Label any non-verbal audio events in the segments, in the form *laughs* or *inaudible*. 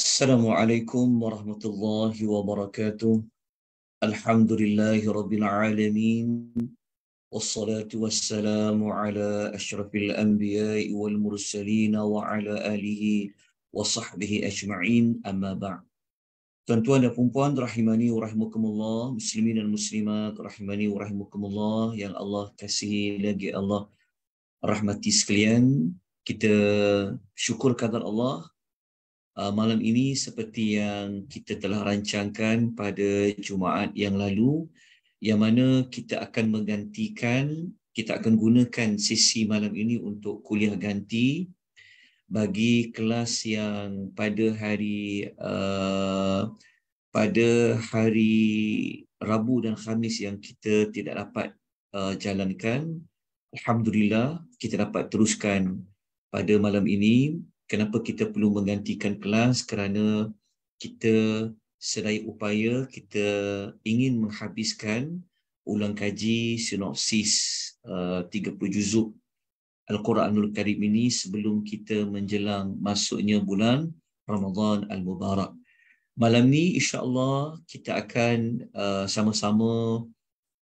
السلام عليكم ورحمة الله وبركاته الحمد لله رب العالمين والصلاة والسلام على أشرف الأنبياء والمرسلين وعلى آله وصحبه أجمعين أما بعد Tuan-tuan dan puan-puan rahimani wa rahimakumullah, muslimin dan muslimat rahimani wa rahimakumullah yang Allah kasihi lagi Allah rahmati sekalian. Kita syukur kepada Allah uh, malam ini seperti yang kita telah rancangkan pada Jumaat yang lalu yang mana kita akan menggantikan kita akan gunakan sesi malam ini untuk kuliah ganti bagi kelas yang pada hari uh, pada hari Rabu dan Khamis yang kita tidak dapat uh, jalankan alhamdulillah kita dapat teruskan pada malam ini kenapa kita perlu menggantikan kelas kerana kita sedaya upaya kita ingin menghabiskan ulang kaji sinopsis uh, 30 juzuk Al-Quranul Karim ini sebelum kita menjelang masuknya bulan Ramadan Al-Mubarak. Malam ni insya-Allah kita akan uh, sama-sama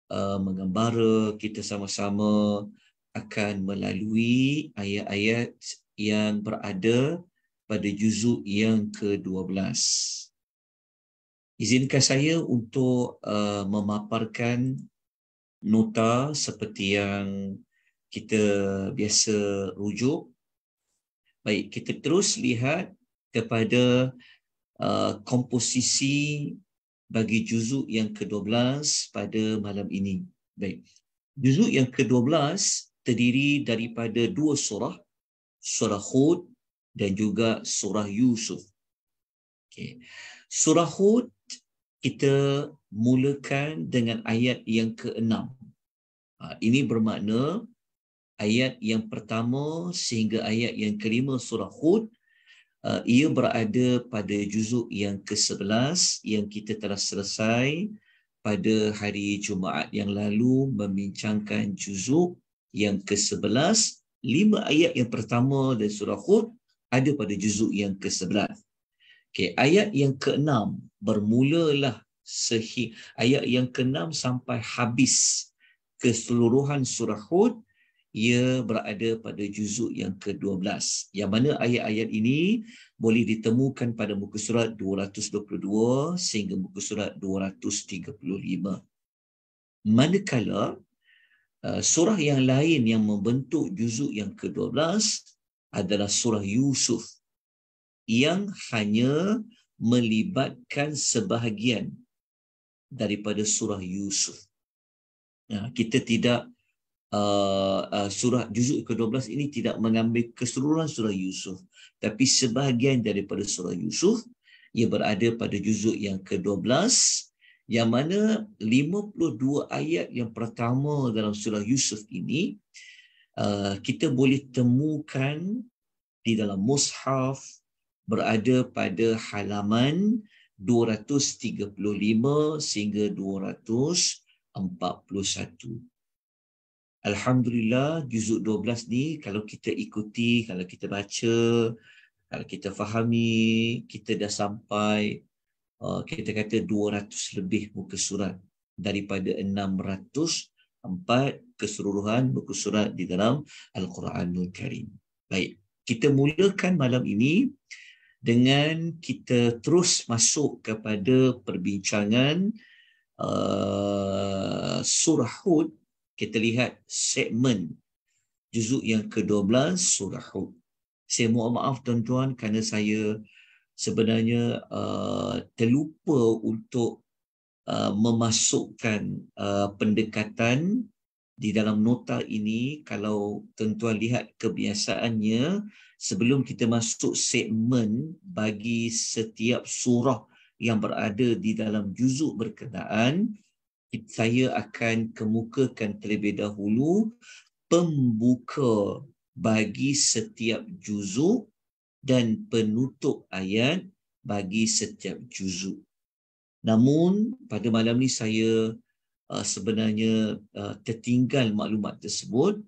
uh, mengembara, kita sama-sama akan melalui ayat-ayat yang berada pada juzuk yang ke-12. Izinkan saya untuk uh, memaparkan nota seperti yang kita biasa rujuk. Baik, kita terus lihat kepada uh, komposisi bagi juzuk yang ke-12 pada malam ini. Baik. Juzuk yang ke-12 terdiri daripada dua surah surah Hud dan juga surah Yusuf. Okay. Surah Hud kita mulakan dengan ayat yang keenam. Ha, ini bermakna ayat yang pertama sehingga ayat yang kelima surah Hud ha, ia berada pada juzuk yang ke-11 yang kita telah selesai pada hari Jumaat yang lalu membincangkan juzuk yang ke-11 lima ayat yang pertama dari surah Hud ada pada juzuk yang ke-11. Okay, ayat yang ke-6 bermulalah sehi ayat yang ke-6 sampai habis keseluruhan surah Hud ia berada pada juzuk yang ke-12 yang mana ayat-ayat ini boleh ditemukan pada muka surat 222 sehingga muka surat 235 manakala Uh, surah yang lain yang membentuk juzuk yang ke-12 adalah surah Yusuf yang hanya melibatkan sebahagian daripada surah Yusuf. Ya, kita tidak uh, uh, surah juzuk ke-12 ini tidak mengambil keseluruhan surah Yusuf tapi sebahagian daripada surah Yusuf ia berada pada juzuk yang ke-12 yang mana 52 ayat yang pertama dalam surah Yusuf ini uh, kita boleh temukan di dalam mushaf berada pada halaman 235 sehingga 241. Alhamdulillah juzuk 12 ni kalau kita ikuti, kalau kita baca, kalau kita fahami, kita dah sampai Uh, kita kata 200 lebih muka surat daripada 604 keseluruhan muka surat di dalam Al-Quranul Karim. Baik, kita mulakan malam ini dengan kita terus masuk kepada perbincangan uh, surah Hud. Kita lihat segmen juzuk yang ke-12 surah Hud. Saya mohon maaf tuan-tuan kerana saya sebenarnya uh, terlupa untuk uh, memasukkan uh, pendekatan di dalam nota ini kalau tuan-tuan lihat kebiasaannya sebelum kita masuk segmen bagi setiap surah yang berada di dalam juzuk berkenaan saya akan kemukakan terlebih dahulu pembuka bagi setiap juzuk dan penutup ayat bagi setiap juzuk. Namun pada malam ni saya uh, sebenarnya uh, tertinggal maklumat tersebut.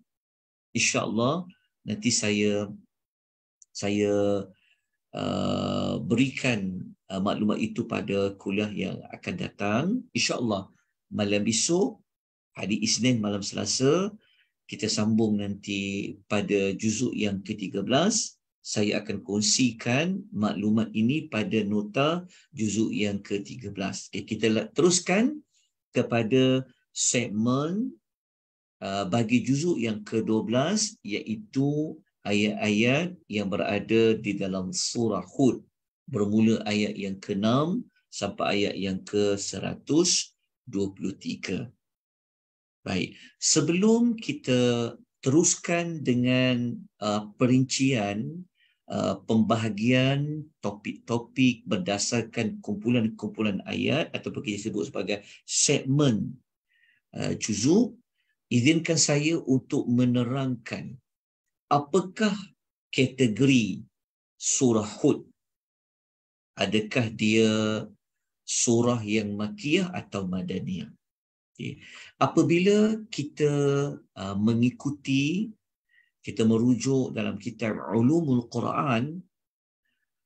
Insya-Allah nanti saya saya uh, berikan uh, maklumat itu pada kuliah yang akan datang. Insya-Allah malam esok hari Isnin malam Selasa kita sambung nanti pada juzuk yang ke-13 saya akan kongsikan maklumat ini pada nota juzuk yang ke-13. Okay, eh, kita teruskan kepada segmen uh, bagi juzuk yang ke-12 iaitu ayat-ayat yang berada di dalam surah Hud bermula ayat yang ke-6 sampai ayat yang ke-123. Baik, sebelum kita teruskan dengan uh, perincian Uh, pembahagian topik-topik berdasarkan kumpulan-kumpulan ayat atau kita disebut sebagai segmen uh, juzu izinkan saya untuk menerangkan apakah kategori surah hud adakah dia surah yang makiyah atau madaniyah okay. apabila kita uh, mengikuti kita merujuk dalam kitab Ulumul Quran,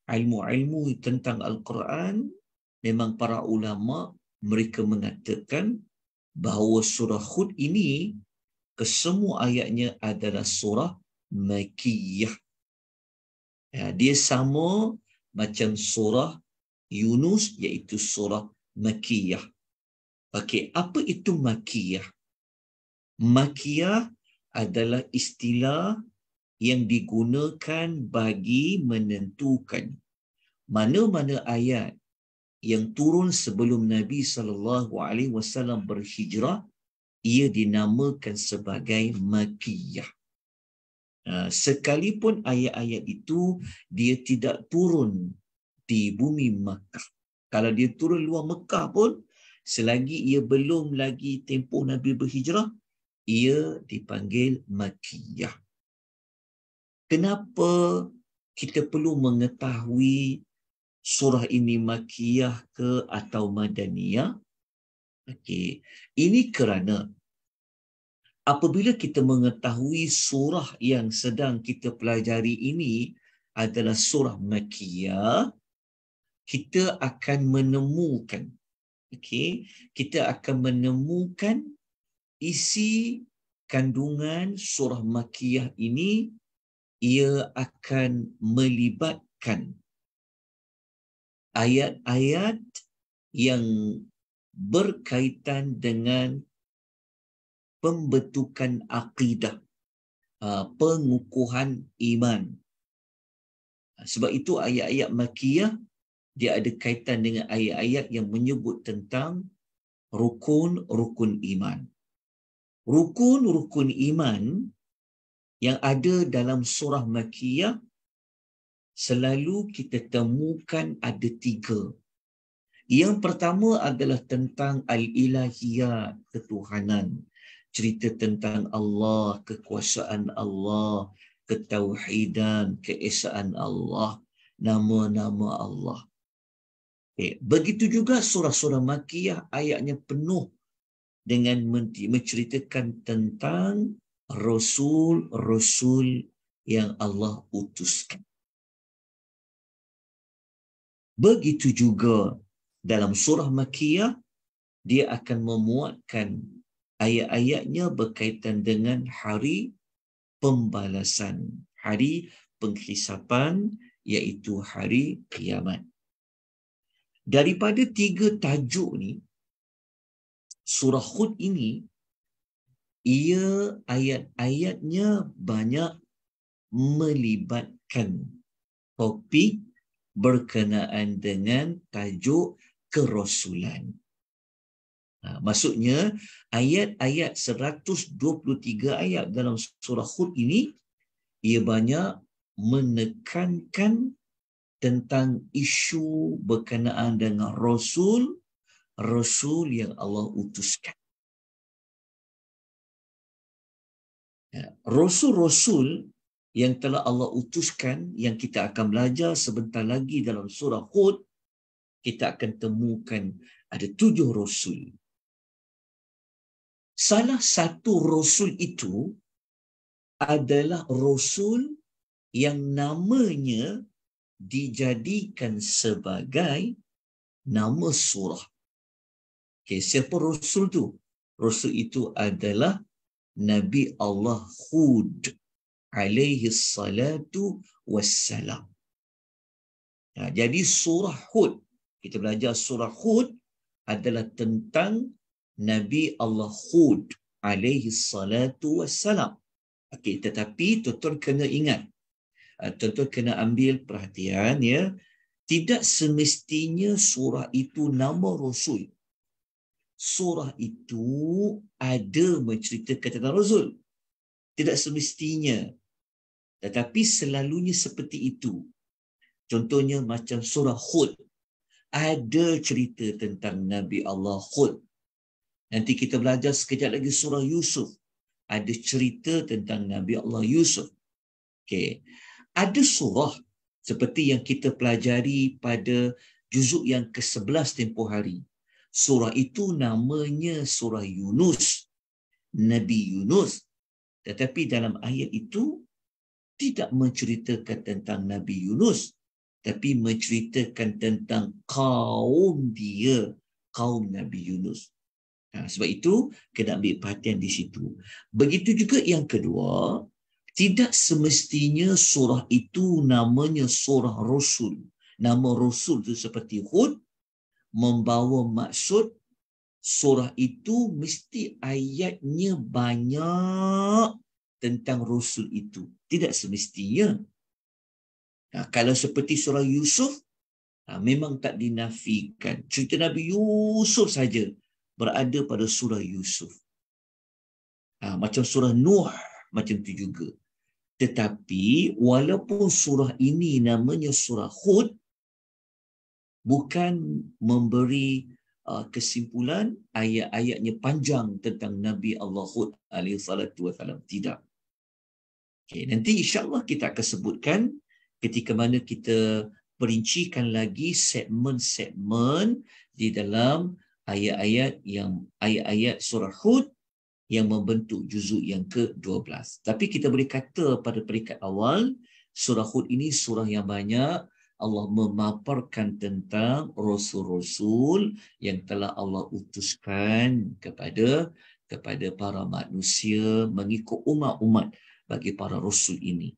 ilmu-ilmu tentang Al-Quran, memang para ulama mereka mengatakan bahawa surah Hud ini kesemua ayatnya adalah surah Makiyah. Ya, dia sama macam surah Yunus iaitu surah Makiyah. Okay, apa itu Makiyah? Makiyah adalah istilah yang digunakan bagi menentukan mana-mana ayat yang turun sebelum Nabi sallallahu alaihi wasallam berhijrah ia dinamakan sebagai makkiyah. Ha, sekalipun ayat-ayat itu dia tidak turun di bumi Makkah. Kalau dia turun luar Makkah pun selagi ia belum lagi tempoh Nabi berhijrah, ia dipanggil makiyah. Kenapa kita perlu mengetahui surah ini makiyah ke atau madaniyah? Okey, ini kerana apabila kita mengetahui surah yang sedang kita pelajari ini adalah surah makiyah, kita akan menemukan okey, kita akan menemukan isi kandungan surah makiyah ini ia akan melibatkan ayat-ayat yang berkaitan dengan pembentukan akidah pengukuhan iman sebab itu ayat-ayat makiyah dia ada kaitan dengan ayat-ayat yang menyebut tentang rukun-rukun iman rukun-rukun iman yang ada dalam surah Makiyah selalu kita temukan ada tiga. Yang pertama adalah tentang al-ilahiyah, ketuhanan. Cerita tentang Allah, kekuasaan Allah, ketauhidan, keesaan Allah, nama-nama Allah. Eh, begitu juga surah-surah Makiyah ayatnya penuh dengan menceritakan tentang rasul-rasul yang Allah utuskan. Begitu juga dalam surah Makiyah, dia akan memuatkan ayat-ayatnya berkaitan dengan hari pembalasan, hari penghisapan iaitu hari kiamat. Daripada tiga tajuk ni, surah Hud ini ia ayat-ayatnya banyak melibatkan topik berkenaan dengan tajuk kerasulan. Ha, maksudnya ayat-ayat 123 ayat dalam surah Hud ini ia banyak menekankan tentang isu berkenaan dengan rasul Rasul yang Allah utuskan. Ya, rasul-rasul yang telah Allah utuskan yang kita akan belajar sebentar lagi dalam surah Hud kita akan temukan ada tujuh rasul. Salah satu rasul itu adalah rasul yang namanya dijadikan sebagai nama surah Okay, siapa Rasul tu? Rasul itu adalah Nabi Allah Hud alaihi salatu wassalam. Ya, jadi surah Hud, kita belajar surah Hud adalah tentang Nabi Allah Hud alaihi salatu wassalam. Okay, tetapi tuan-tuan kena ingat, ha, tuan-tuan kena ambil perhatian ya, tidak semestinya surah itu nama Rasul surah itu ada menceritakan tentang Rasul. Tidak semestinya. Tetapi selalunya seperti itu. Contohnya macam surah Hud. Ada cerita tentang Nabi Allah Hud. Nanti kita belajar sekejap lagi surah Yusuf. Ada cerita tentang Nabi Allah Yusuf. Okay. Ada surah seperti yang kita pelajari pada juzuk yang ke-11 tempoh hari surah itu namanya surah Yunus. Nabi Yunus. Tetapi dalam ayat itu tidak menceritakan tentang Nabi Yunus tapi menceritakan tentang kaum dia, kaum Nabi Yunus. Ha, sebab itu kena ambil perhatian di situ. Begitu juga yang kedua, tidak semestinya surah itu namanya surah Rasul. Nama Rasul itu seperti Hud, membawa maksud surah itu mesti ayatnya banyak tentang rasul itu tidak semestinya nah, ha, kalau seperti surah Yusuf nah, ha, memang tak dinafikan cerita Nabi Yusuf saja berada pada surah Yusuf nah, ha, macam surah Nuh macam tu juga tetapi walaupun surah ini namanya surah Hud bukan memberi uh, kesimpulan ayat-ayatnya panjang tentang Nabi Allah Hud alaihi salatu wasalam tidak. Okay, nanti insya-Allah kita akan sebutkan ketika mana kita perincikan lagi segmen-segmen di dalam ayat-ayat yang ayat-ayat surah Hud yang membentuk juzuk yang ke-12. Tapi kita boleh kata pada peringkat awal surah Hud ini surah yang banyak Allah memaparkan tentang rasul-rasul yang telah Allah utuskan kepada kepada para manusia mengikut umat-umat bagi para rasul ini.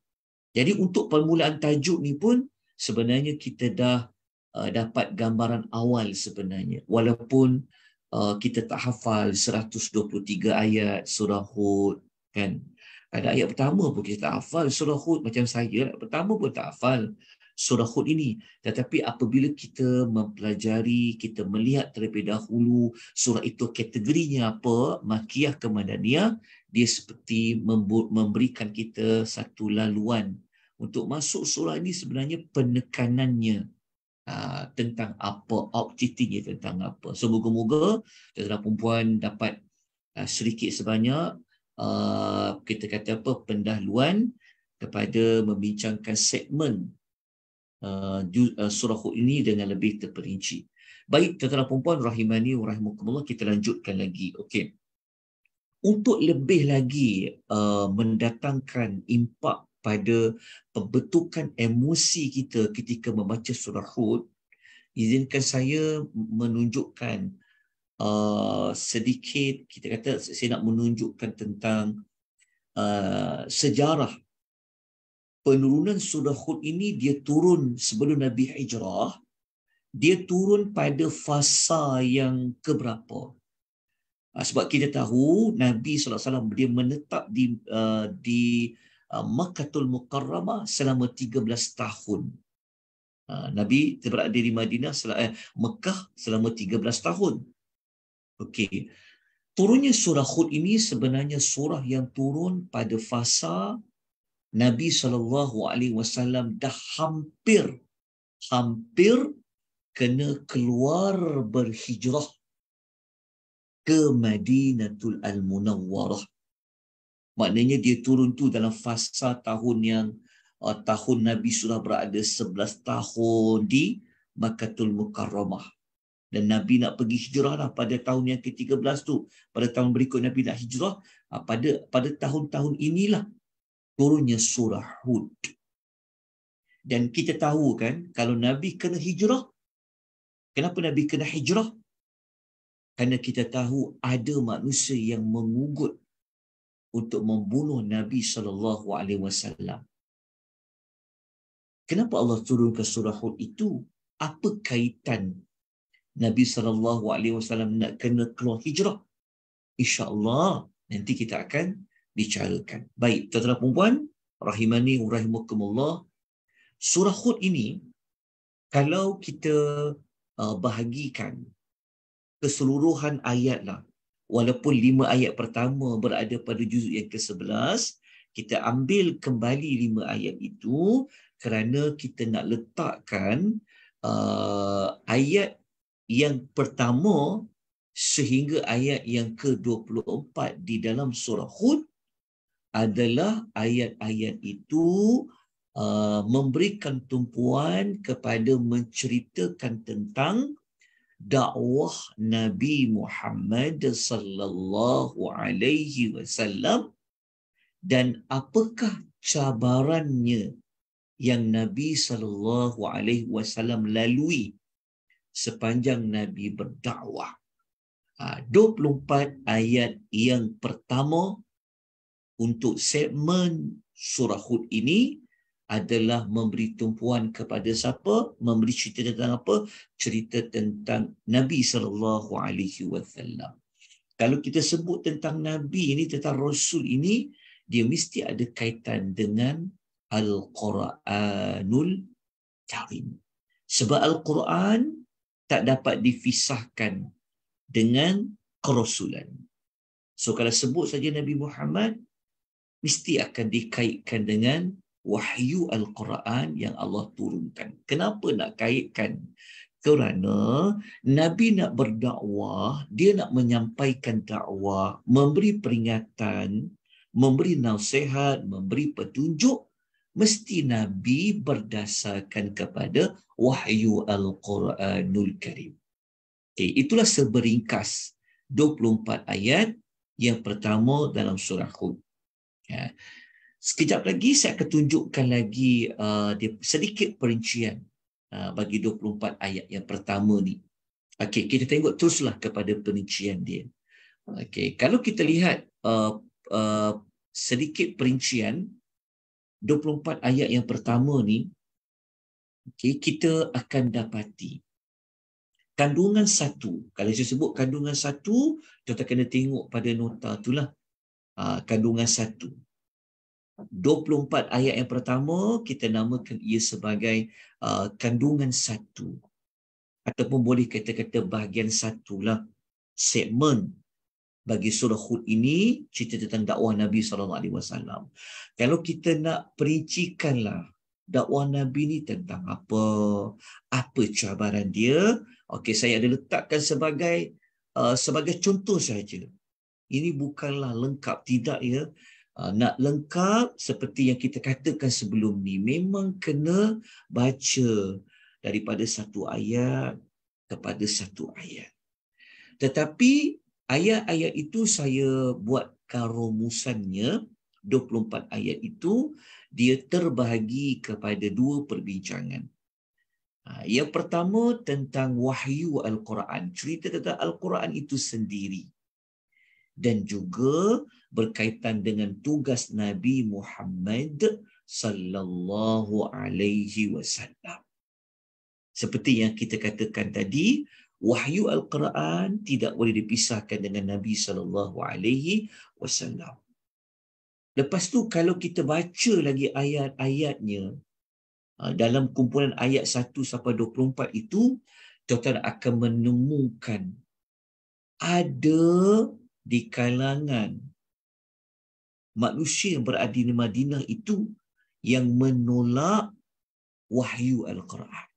Jadi untuk permulaan tajuk ni pun sebenarnya kita dah uh, dapat gambaran awal sebenarnya walaupun uh, kita tak hafal 123 ayat surah Hud kan. Ada ayat pertama pun kita tak hafal surah Hud macam saya lah. pertama pun tak hafal surah Hud ini. Tetapi apabila kita mempelajari, kita melihat terlebih dahulu surah itu kategorinya apa, makiyah ke madaniyah, dia seperti memberikan kita satu laluan untuk masuk surah ini sebenarnya penekanannya ha, tentang apa objektifnya tentang apa. So moga-moga tuan dan puan dapat ha, sedikit sebanyak ha, kita kata apa pendahuluan kepada membincangkan segmen Uh, uh, surah Hud ini dengan lebih terperinci. Baik, tuan-tuan perempuan rahimani wa kita lanjutkan lagi. Okay, Untuk lebih lagi uh, mendatangkan impak pada pembentukan emosi kita ketika membaca surah Hud, izinkan saya menunjukkan uh, sedikit kita kata saya nak menunjukkan tentang uh, sejarah penurunan surah Hud ini dia turun sebelum Nabi Hijrah, dia turun pada fasa yang keberapa? Ah, sebab kita tahu Nabi Sallallahu Alaihi Wasallam dia menetap di ah, di uh, Makkatul Mukarramah selama 13 tahun. Nabi berada di Madinah, sel- eh, Mekah selama 13 tahun. Okey. Turunnya surah Hud ini sebenarnya surah yang turun pada fasa Nabi saw dah hampir hampir kena keluar berhijrah ke Madinatul Al-Munawwarah. Maknanya dia turun tu dalam fasa tahun yang uh, tahun Nabi sudah berada 11 tahun di Makatul Mukarramah. Dan Nabi nak pergi hijrah lah pada tahun yang ke-13 tu. Pada tahun berikut Nabi nak hijrah. Uh, pada pada tahun-tahun inilah turunnya surah Hud. Dan kita tahu kan kalau Nabi kena hijrah, kenapa Nabi kena hijrah? Kerana kita tahu ada manusia yang mengugut untuk membunuh Nabi saw. Kenapa Allah turun ke surah Hud itu? Apa kaitan Nabi saw nak kena keluar hijrah? Insya-Allah nanti kita akan dicarakan. Baik, tuan-tuan perempuan, rahimani rahimakumullah. Surah Hud ini kalau kita uh, bahagikan keseluruhan ayatlah walaupun lima ayat pertama berada pada juzuk yang ke-11 kita ambil kembali lima ayat itu kerana kita nak letakkan uh, ayat yang pertama sehingga ayat yang ke-24 di dalam surah Hud adalah ayat-ayat itu uh, memberikan tumpuan kepada menceritakan tentang dakwah Nabi Muhammad sallallahu alaihi wasallam dan apakah cabarannya yang Nabi sallallahu alaihi wasallam lalui sepanjang Nabi berdakwah. 24 ah, ayat yang pertama untuk segmen surah Hud ini adalah memberi tumpuan kepada siapa memberi cerita tentang apa cerita tentang Nabi sallallahu alaihi wasallam kalau kita sebut tentang nabi ini tentang rasul ini dia mesti ada kaitan dengan al-Quranul Karim sebab al-Quran tak dapat difisahkan dengan kerasulan so kalau sebut saja Nabi Muhammad mesti akan dikaitkan dengan wahyu Al-Quran yang Allah turunkan. Kenapa nak kaitkan? Kerana Nabi nak berdakwah, dia nak menyampaikan dakwah, memberi peringatan, memberi nasihat, memberi petunjuk, mesti Nabi berdasarkan kepada wahyu Al-Quranul Karim. Okay, itulah seberingkas 24 ayat yang pertama dalam surah Hud. Ya. Sekejap lagi saya akan tunjukkan lagi uh, sedikit perincian uh, bagi 24 ayat yang pertama ni. Okey, kita tengok teruslah kepada perincian dia. Okey, kalau kita lihat uh, uh, sedikit perincian 24 ayat yang pertama ni, okey, kita akan dapati kandungan satu. Kalau saya sebut kandungan satu, kita kena tengok pada nota itulah. Ah, kandungan satu. 24 ayat yang pertama kita namakan ia sebagai uh, kandungan satu ataupun boleh kata-kata bahagian satulah segmen bagi surah Hud ini cerita tentang dakwah Nabi sallallahu alaihi wasallam. Kalau kita nak perincikanlah dakwah Nabi ni tentang apa, apa cabaran dia, okey saya ada letakkan sebagai uh, sebagai contoh saja ini bukanlah lengkap tidak ya ah, nak lengkap seperti yang kita katakan sebelum ni memang kena baca daripada satu ayat kepada satu ayat tetapi ayat-ayat itu saya buat karomusannya 24 ayat itu dia terbahagi kepada dua perbincangan ah, yang pertama tentang wahyu al-Quran cerita tentang al-Quran itu sendiri dan juga berkaitan dengan tugas Nabi Muhammad sallallahu alaihi wasallam. Seperti yang kita katakan tadi, wahyu Al-Quran tidak boleh dipisahkan dengan Nabi sallallahu alaihi wasallam. Lepas tu kalau kita baca lagi ayat-ayatnya ha, dalam kumpulan ayat 1 sampai 24 itu, tuan-tuan akan menemukan ada di kalangan manusia yang berada di Madinah itu yang menolak wahyu Al-Quran.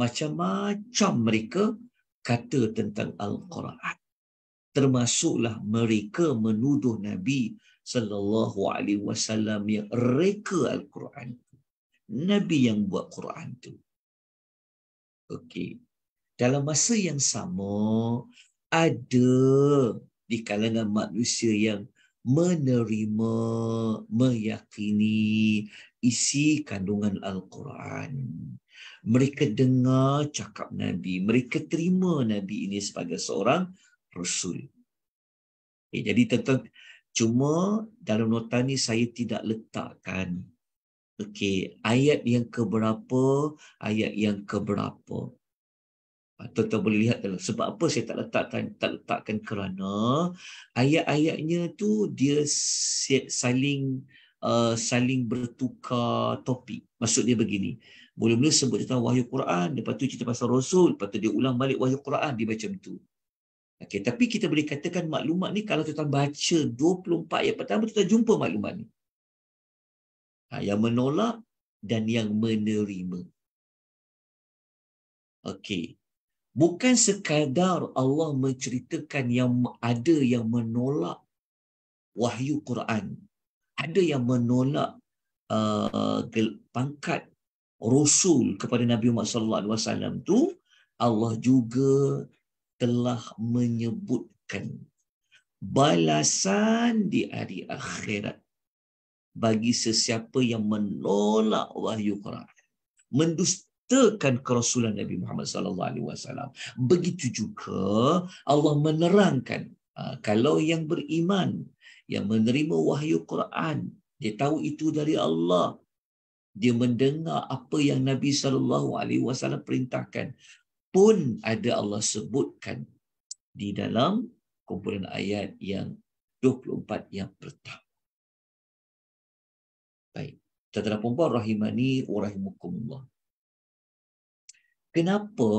Macam-macam mereka kata tentang Al-Quran. Termasuklah mereka menuduh Nabi sallallahu alaihi wasallam yang reka Al-Quran. Nabi yang buat Quran tu. Okey. Dalam masa yang sama, ada di kalangan manusia yang menerima, meyakini isi kandungan Al-Quran. Mereka dengar cakap Nabi. Mereka terima Nabi ini sebagai seorang Rasul. Eh, jadi tentang cuma dalam nota ni saya tidak letakkan Okey ayat yang keberapa, ayat yang keberapa atau tuan boleh lihat dalam sebab apa saya tak letakkan tak letakkan kerana ayat-ayatnya tu dia saling uh, saling bertukar topik maksud dia begini mula-mula sebut tentang wahyu Quran lepas tu cerita pasal rasul lepas tu dia ulang balik wahyu Quran dia macam tu okey tapi kita boleh katakan maklumat ni kalau tuan baca 24 ayat pertama kita jumpa maklumat ni ha, yang menolak dan yang menerima okey bukan sekadar Allah menceritakan yang ada yang menolak wahyu Quran ada yang menolak uh, pangkat rasul kepada Nabi Muhammad SAW itu Allah juga telah menyebutkan balasan di hari akhirat bagi sesiapa yang menolak wahyu Quran mendust menyatakan kerasulan Nabi Muhammad sallallahu alaihi wasallam. Begitu juga Allah menerangkan ha, kalau yang beriman yang menerima wahyu Quran, dia tahu itu dari Allah. Dia mendengar apa yang Nabi sallallahu alaihi wasallam perintahkan pun ada Allah sebutkan di dalam kumpulan ayat yang 24 yang pertama. Baik. Tadarapun puan rahimani wa rahimukumullah kenapa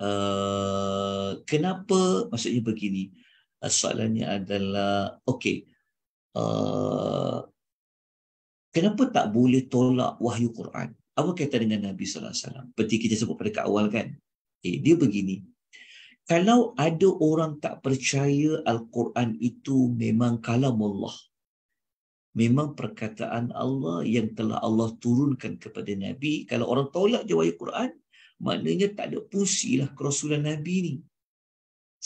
uh, kenapa maksudnya begini uh, soalannya adalah okey uh, kenapa tak boleh tolak wahyu Quran apa kata dengan Nabi sallallahu alaihi wasallam seperti kita sebut pada kat awal kan eh dia begini kalau ada orang tak percaya al-Quran itu memang kalam Allah memang perkataan Allah yang telah Allah turunkan kepada Nabi. Kalau orang tolak je wahyu Quran, maknanya tak ada pusilah kerasulan Nabi ni.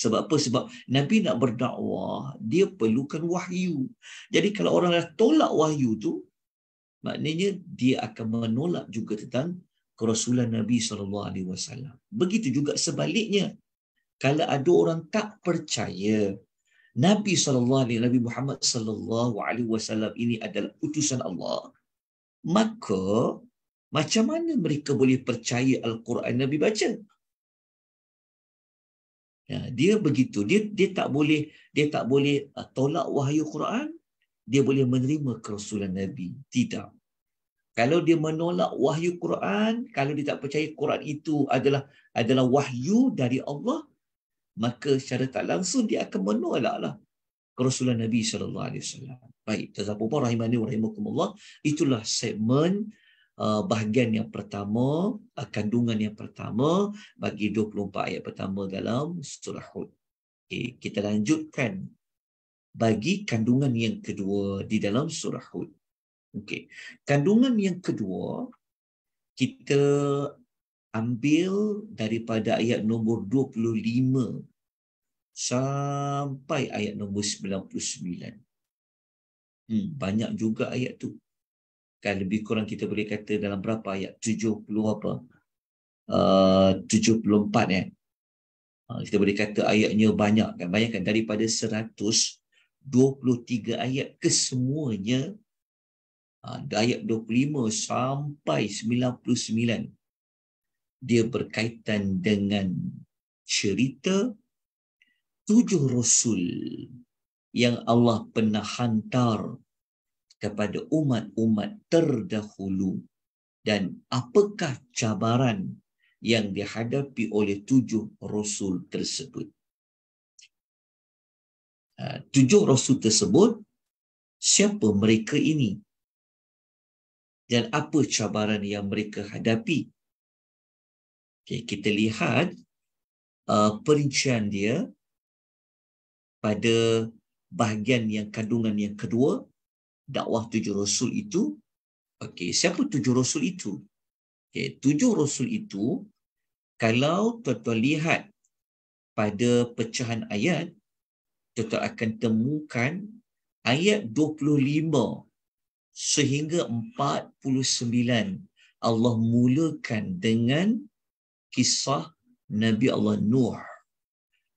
Sebab apa? Sebab Nabi nak berdakwah, dia perlukan wahyu. Jadi kalau orang dah tolak wahyu tu, maknanya dia akan menolak juga tentang kerasulan Nabi sallallahu alaihi wasallam. Begitu juga sebaliknya. Kalau ada orang tak percaya Nabi sallallahu alaihi Nabi Muhammad sallallahu alaihi wasallam ini adalah utusan Allah. Maka macam mana mereka boleh percaya al-Quran Nabi baca? Ya, dia begitu dia dia tak boleh dia tak boleh uh, tolak wahyu Quran, dia boleh menerima kerasulan Nabi. Tidak. Kalau dia menolak wahyu Quran, kalau dia tak percaya Quran itu adalah adalah wahyu dari Allah, maka secara tak langsung dia akan menolaklah kerasulan Nabi sallallahu alaihi wasallam. Baik, tazabbur rahimani wa rahimakumullah, itulah segmen uh, bahagian yang pertama, uh, kandungan yang pertama bagi 24 ayat pertama dalam surah Hud. Okay, kita lanjutkan bagi kandungan yang kedua di dalam surah Hud. Okey. Kandungan yang kedua kita ambil daripada ayat nombor 25 sampai ayat nombor 99. Hmm, banyak juga ayat tu. Kan lebih kurang kita boleh kata dalam berapa ayat? 70 apa? Uh, 74 ya. Eh? Uh, kita boleh kata ayatnya banyak kan. Bayangkan daripada 123 ayat kesemuanya uh, ayat 25 sampai 99 dia berkaitan dengan cerita tujuh rasul yang Allah pernah hantar kepada umat-umat terdahulu dan apakah cabaran yang dihadapi oleh tujuh rasul tersebut. Ha, tujuh rasul tersebut, siapa mereka ini? Dan apa cabaran yang mereka hadapi? Okay, kita lihat uh, perincian dia pada bahagian yang kandungan yang kedua dakwah tujuh rasul itu. Okay, siapa tujuh rasul itu? Okay, tujuh rasul itu kalau tuan-tuan lihat pada pecahan ayat tuan-tuan akan temukan ayat 25 sehingga 49 Allah mulakan dengan kisah Nabi Allah Nuh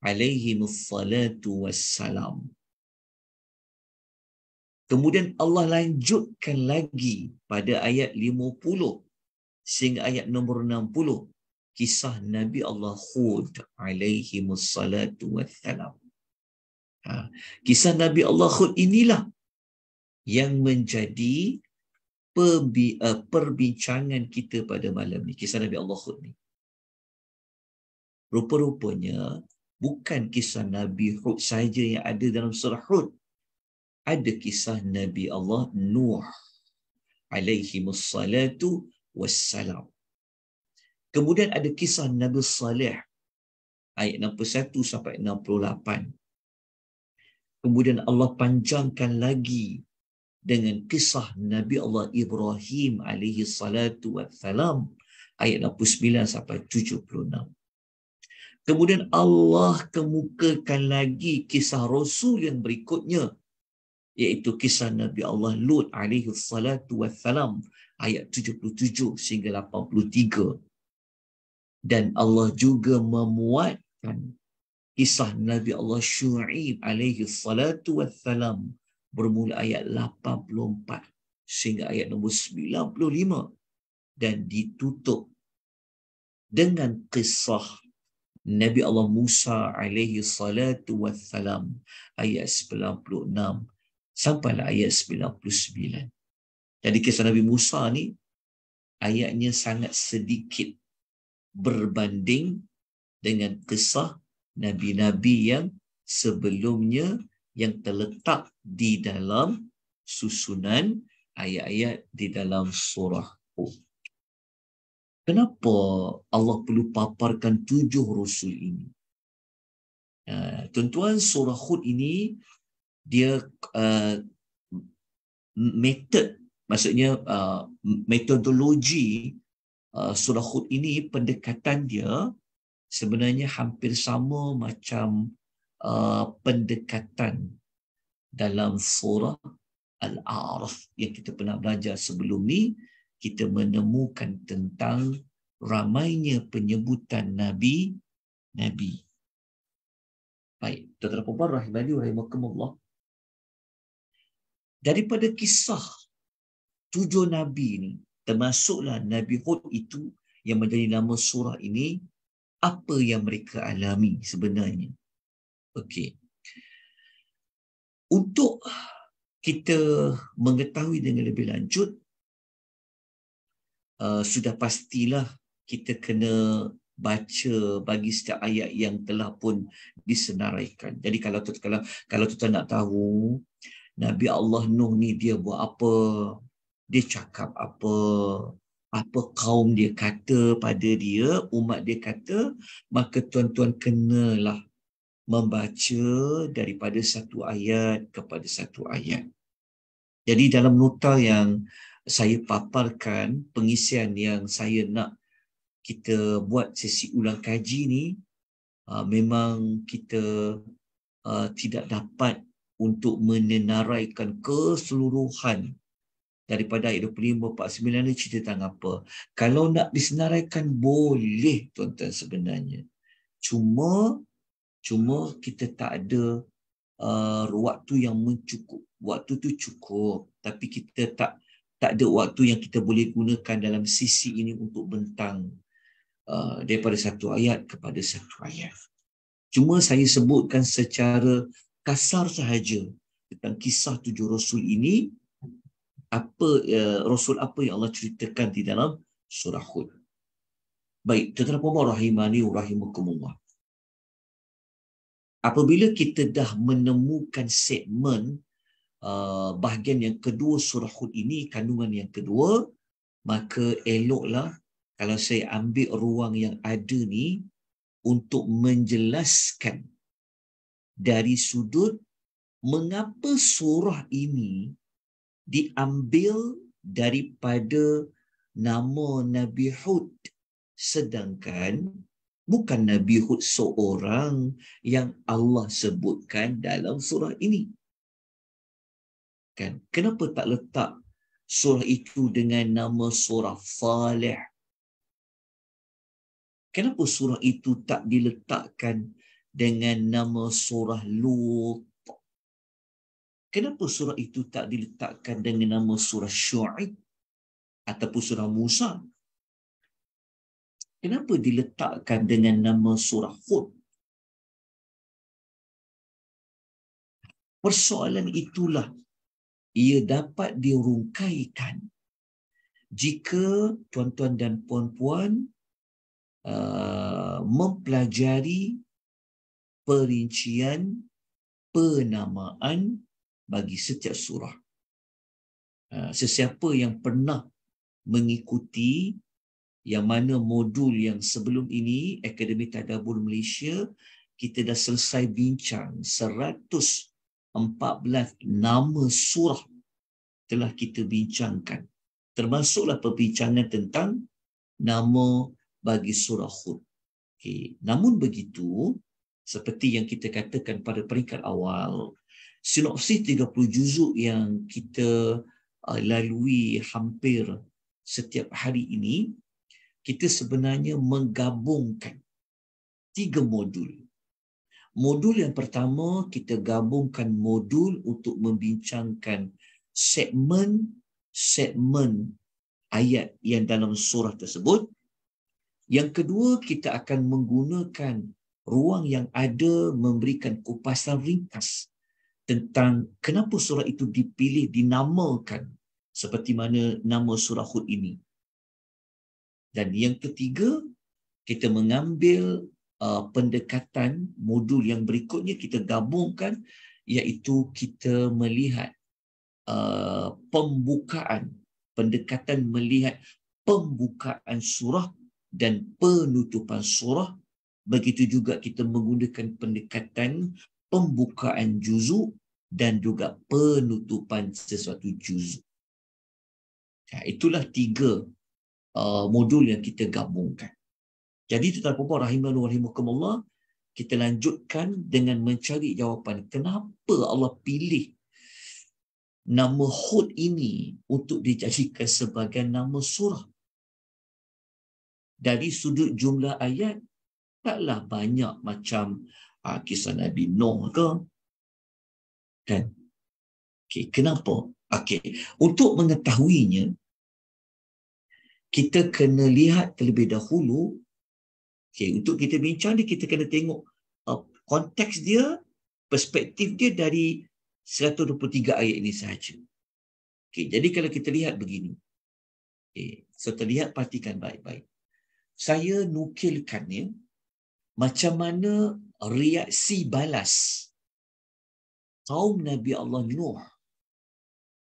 alaihi salatu wassalam. Kemudian Allah lanjutkan lagi pada ayat 50 sehingga ayat nombor 60 kisah Nabi Allah Hud alaihi salatu wassalam. Ha, kisah Nabi Allah Hud inilah yang menjadi eh, perbincangan kita pada malam ni kisah Nabi Allah Hud ni. Rupa-rupanya bukan kisah Nabi Hud saja yang ada dalam surah Hud. Ada kisah Nabi Allah Nuh alaihi wassalatu wassalam. Kemudian ada kisah Nabi Saleh ayat 61 sampai 68. Kemudian Allah panjangkan lagi dengan kisah Nabi Allah Ibrahim alaihi salatu wassalam ayat 69 sampai 76. Kemudian Allah kemukakan lagi kisah Rasul yang berikutnya iaitu kisah Nabi Allah Lut alaihi salatu wassalam ayat 77 sehingga 83. Dan Allah juga memuatkan kisah Nabi Allah Syu'ib alaihi salatu wassalam bermula ayat 84 sehingga ayat nombor 95 dan ditutup dengan kisah Nabi Allah Musa alaihi salatu wassalam ayat 96 sampai ayat 99. Jadi kisah Nabi Musa ni ayatnya sangat sedikit berbanding dengan kisah nabi-nabi yang sebelumnya yang terletak di dalam susunan ayat-ayat di dalam surah Hud kenapa Allah perlu paparkan tujuh rasul ini? Uh, tuan-tuan, surah Hud ini dia uh, method, maksudnya uh, metodologi uh, surah Hud ini pendekatan dia sebenarnya hampir sama macam uh, pendekatan dalam surah Al-A'raf yang kita pernah belajar sebelum ni kita menemukan tentang ramainya penyebutan Nabi Nabi. Baik, Tuan-Tuan dan Puan-Puan, Rahimahli, Rahimahkumullah. Daripada kisah tujuh Nabi ini, termasuklah Nabi Hud itu yang menjadi nama surah ini, apa yang mereka alami sebenarnya. Okey. Untuk kita mengetahui dengan lebih lanjut, Uh, sudah pastilah kita kena baca bagi setiap ayat yang telah pun disenaraikan. Jadi kalau tu kalau kalau tuan nak tahu Nabi Allah Nuh ni dia buat apa? Dia cakap apa? Apa kaum dia kata pada dia, umat dia kata, maka tuan-tuan kenalah membaca daripada satu ayat kepada satu ayat. Jadi dalam nota yang saya paparkan pengisian yang saya nak kita buat sesi ulang kaji ni ah, memang kita ah, tidak dapat untuk menenaraikan keseluruhan daripada ayat 25 49 ni cerita tentang apa kalau nak disenaraikan boleh tuan-tuan sebenarnya cuma cuma kita tak ada uh, waktu yang mencukup waktu tu cukup tapi kita tak tak ada waktu yang kita boleh gunakan dalam sisi ini untuk bentang uh, daripada satu ayat kepada satu ayat. Cuma saya sebutkan secara kasar sahaja tentang kisah tujuh rasul ini apa uh, rasul apa yang Allah ceritakan di dalam surah Hud. Baik, tuan-tuan puan rahimani wa rahimakumullah. Apabila kita dah menemukan segmen Uh, bahagian yang kedua surah Hud ini kandungan yang kedua maka eloklah kalau saya ambil ruang yang ada ni untuk menjelaskan dari sudut mengapa surah ini diambil daripada nama Nabi Hud sedangkan bukan Nabi Hud seorang yang Allah sebutkan dalam surah ini kan kenapa tak letak surah itu dengan nama surah falih kenapa surah itu tak diletakkan dengan nama surah lut kenapa surah itu tak diletakkan dengan nama surah syuaib ataupun surah musa kenapa diletakkan dengan nama surah hud persoalan itulah ia dapat dirungkaikan jika tuan-tuan dan puan-puan uh, mempelajari perincian penamaan bagi setiap surah. Uh, sesiapa yang pernah mengikuti yang mana modul yang sebelum ini Akademi Tadabur Malaysia kita dah selesai bincang seratus. 14 nama surah telah kita bincangkan. Termasuklah perbincangan tentang nama bagi surah Hud. Okay. Namun begitu, seperti yang kita katakan pada peringkat awal, sinopsis 30 juzuk yang kita uh, lalui hampir setiap hari ini, kita sebenarnya menggabungkan tiga modul. Modul yang pertama kita gabungkan modul untuk membincangkan segmen-segmen ayat yang dalam surah tersebut. Yang kedua kita akan menggunakan ruang yang ada memberikan kupasan ringkas tentang kenapa surah itu dipilih dinamakan seperti mana nama surah Hud ini. Dan yang ketiga kita mengambil uh, pendekatan modul yang berikutnya kita gabungkan iaitu kita melihat uh, pembukaan pendekatan melihat pembukaan surah dan penutupan surah begitu juga kita menggunakan pendekatan pembukaan juzuk dan juga penutupan sesuatu juzuk. Nah, itulah tiga uh, modul yang kita gabungkan. Jadi tuan puan rahimahullah wa rahimahkumullah, kita lanjutkan dengan mencari jawapan kenapa Allah pilih nama Hud ini untuk dijadikan sebagai nama surah. Dari sudut jumlah ayat, taklah banyak macam aa, ah, kisah Nabi Nuh ke. Kan? Okay, kenapa? Okay. Untuk mengetahuinya, kita kena lihat terlebih dahulu Okay, untuk kita bincang ni kita kena tengok uh, konteks dia, perspektif dia dari 123 ayat ini sahaja. Okay, jadi kalau kita lihat begini. Okay, so terlihat perhatikan baik-baik. Saya nukilkan ya, macam mana reaksi balas kaum Nabi Allah Nuh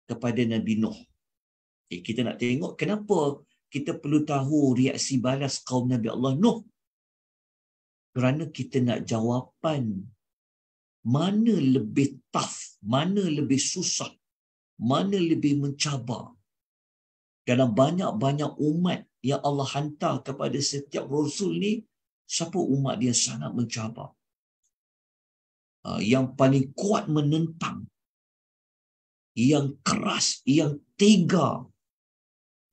kepada Nabi Nuh. Okay, kita nak tengok kenapa kita perlu tahu reaksi balas kaum Nabi Allah Nuh kerana kita nak jawapan mana lebih tough, mana lebih susah, mana lebih mencabar. Dalam banyak-banyak umat yang Allah hantar kepada setiap Rasul ni, siapa umat dia sangat mencabar. Ah, yang paling kuat menentang, yang keras, yang tega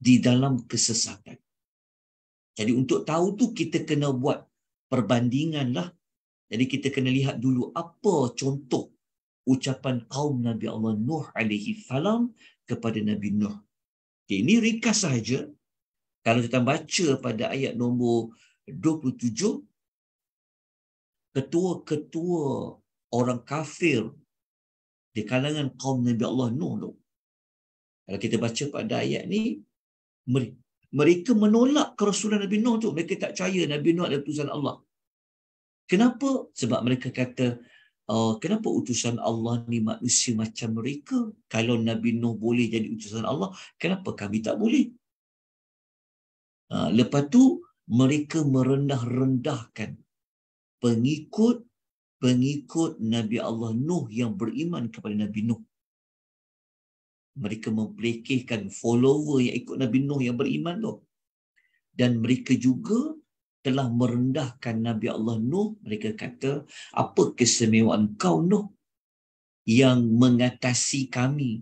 di dalam kesesatan. Jadi untuk tahu tu kita kena buat perbandinganlah. Jadi kita kena lihat dulu apa contoh ucapan kaum Nabi Allah Nuh alaihi salam kepada Nabi Nuh. Okay, ini ringkas saja. Kalau kita baca pada ayat nombor 27, ketua-ketua orang kafir di kalangan kaum Nabi Allah Nuh. Kalau kita baca pada ayat ni, mereka menolak kerasulan Nabi Nuh tu. Mereka tak percaya Nabi Nuh adalah utusan Allah. Kenapa? Sebab mereka kata, uh, kenapa utusan Allah ni manusia macam mereka? Kalau Nabi Nuh boleh jadi utusan Allah, kenapa kami tak boleh? Uh, lepas tu, mereka merendah-rendahkan pengikut pengikut Nabi Allah Nuh yang beriman kepada Nabi Nuh mereka memperlekehkan follower yang ikut Nabi Nuh yang beriman tu. Dan mereka juga telah merendahkan Nabi Allah Nuh. Mereka kata, apa kesemewaan kau Nuh yang mengatasi kami?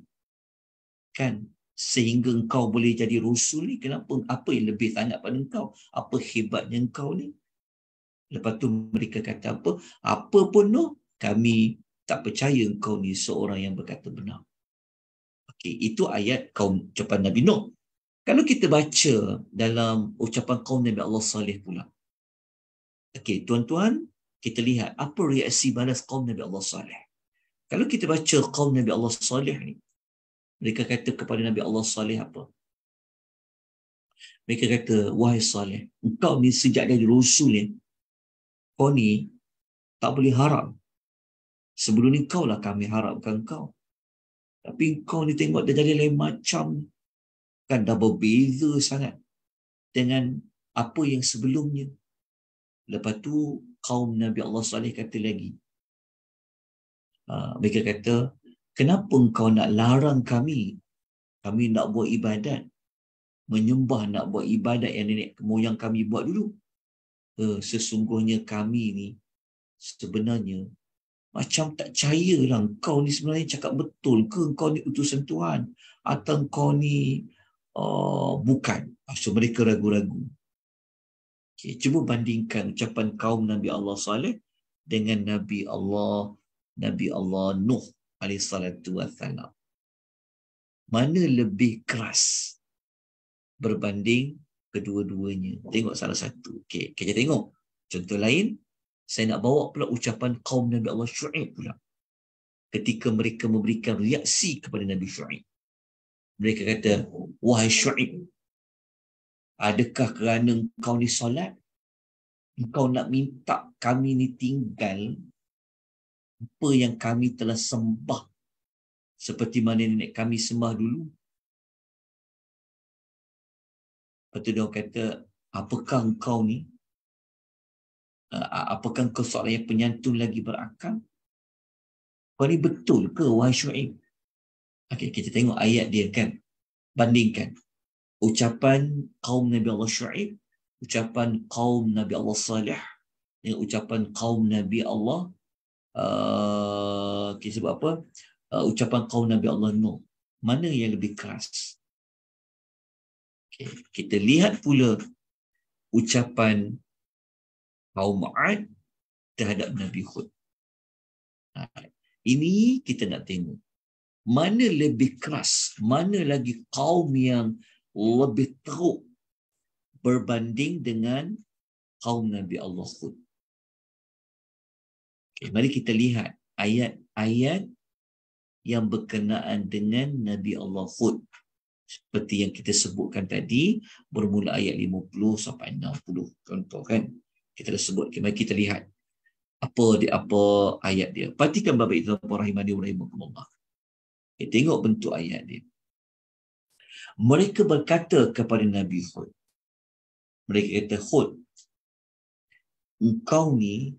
Kan? Sehingga engkau boleh jadi rasul ni. Kenapa? Apa yang lebih sangat pada engkau? Apa hebatnya engkau ni? Lepas tu mereka kata apa? Apa pun Nuh, kami tak percaya engkau ni seorang yang berkata benar. Okay, itu ayat kaum ucapan Nabi Nuh. Kalau kita baca dalam ucapan kaum Nabi Allah Saleh pula. Okay, tuan-tuan, kita lihat apa reaksi balas kaum Nabi Allah Saleh. Kalau kita baca kaum Nabi Allah Saleh ni, mereka kata kepada Nabi Allah Saleh apa? Mereka kata, wahai Saleh, kau ni sejak dari Rasul ni, kau ni tak boleh harap. Sebelum ni kau lah kami harapkan kau. Tapi kau ni tengok dia jadi lain macam kan dah berbeza sangat dengan apa yang sebelumnya. Lepas tu kaum Nabi Allah swt kata lagi. Ha, mereka kata, kenapa kau nak larang kami? Kami nak buat ibadat. Menyembah nak buat ibadat yang nenek moyang kami buat dulu. Eh, sesungguhnya kami ni sebenarnya macam tak percaya lah kau ni sebenarnya cakap betul ke kau ni utusan Tuhan atau kau ni uh, bukan. Ah, so mereka ragu-ragu. Okay, cuba bandingkan ucapan kaum Nabi Allah Saleh dengan Nabi Allah Nabi Allah Nuh alaihissalatu wassalam. Mana lebih keras berbanding kedua-duanya? Tengok salah satu. Okay, kita tengok contoh lain saya nak bawa pula ucapan kaum Nabi Allah Syu'ib pula. Ketika mereka memberikan reaksi kepada Nabi Syu'ib. Mereka kata, wahai Syu'ib, adakah kerana kau ni solat? Kau nak minta kami ni tinggal apa yang kami telah sembah seperti mana nenek kami sembah dulu? Lepas tu dia kata, apakah kau ni Eh, apakah kau seorang yang penyantun lagi berakal? Kau ni betul ke wahai Syuib? Okey, kita tengok ayat dia kan. Bandingkan ucapan kaum Nabi Allah Syuib, ucapan kaum Nabi Allah Salih, dengan ucapan kaum Nabi Allah uh, eh, kita sebab apa? Uh, ucapan kaum Nabi Allah Nuh. Mana yang lebih keras? Okay. Kita lihat pula ucapan kaum Ad terhadap Nabi Hud. Ha, ini kita nak tengok. Mana lebih keras, mana lagi kaum yang lebih teruk berbanding dengan kaum Nabi Allah Hud. Okay, mari kita lihat ayat-ayat yang berkenaan dengan Nabi Allah Hud. Seperti yang kita sebutkan tadi, bermula ayat 50 sampai 60 contoh kan kita dah sebut kita, kita lihat apa di apa ayat dia perhatikan bab itu apa dia wa rahimakumullah kita tengok bentuk ayat dia mereka berkata kepada nabi hud mereka kata hud engkau ni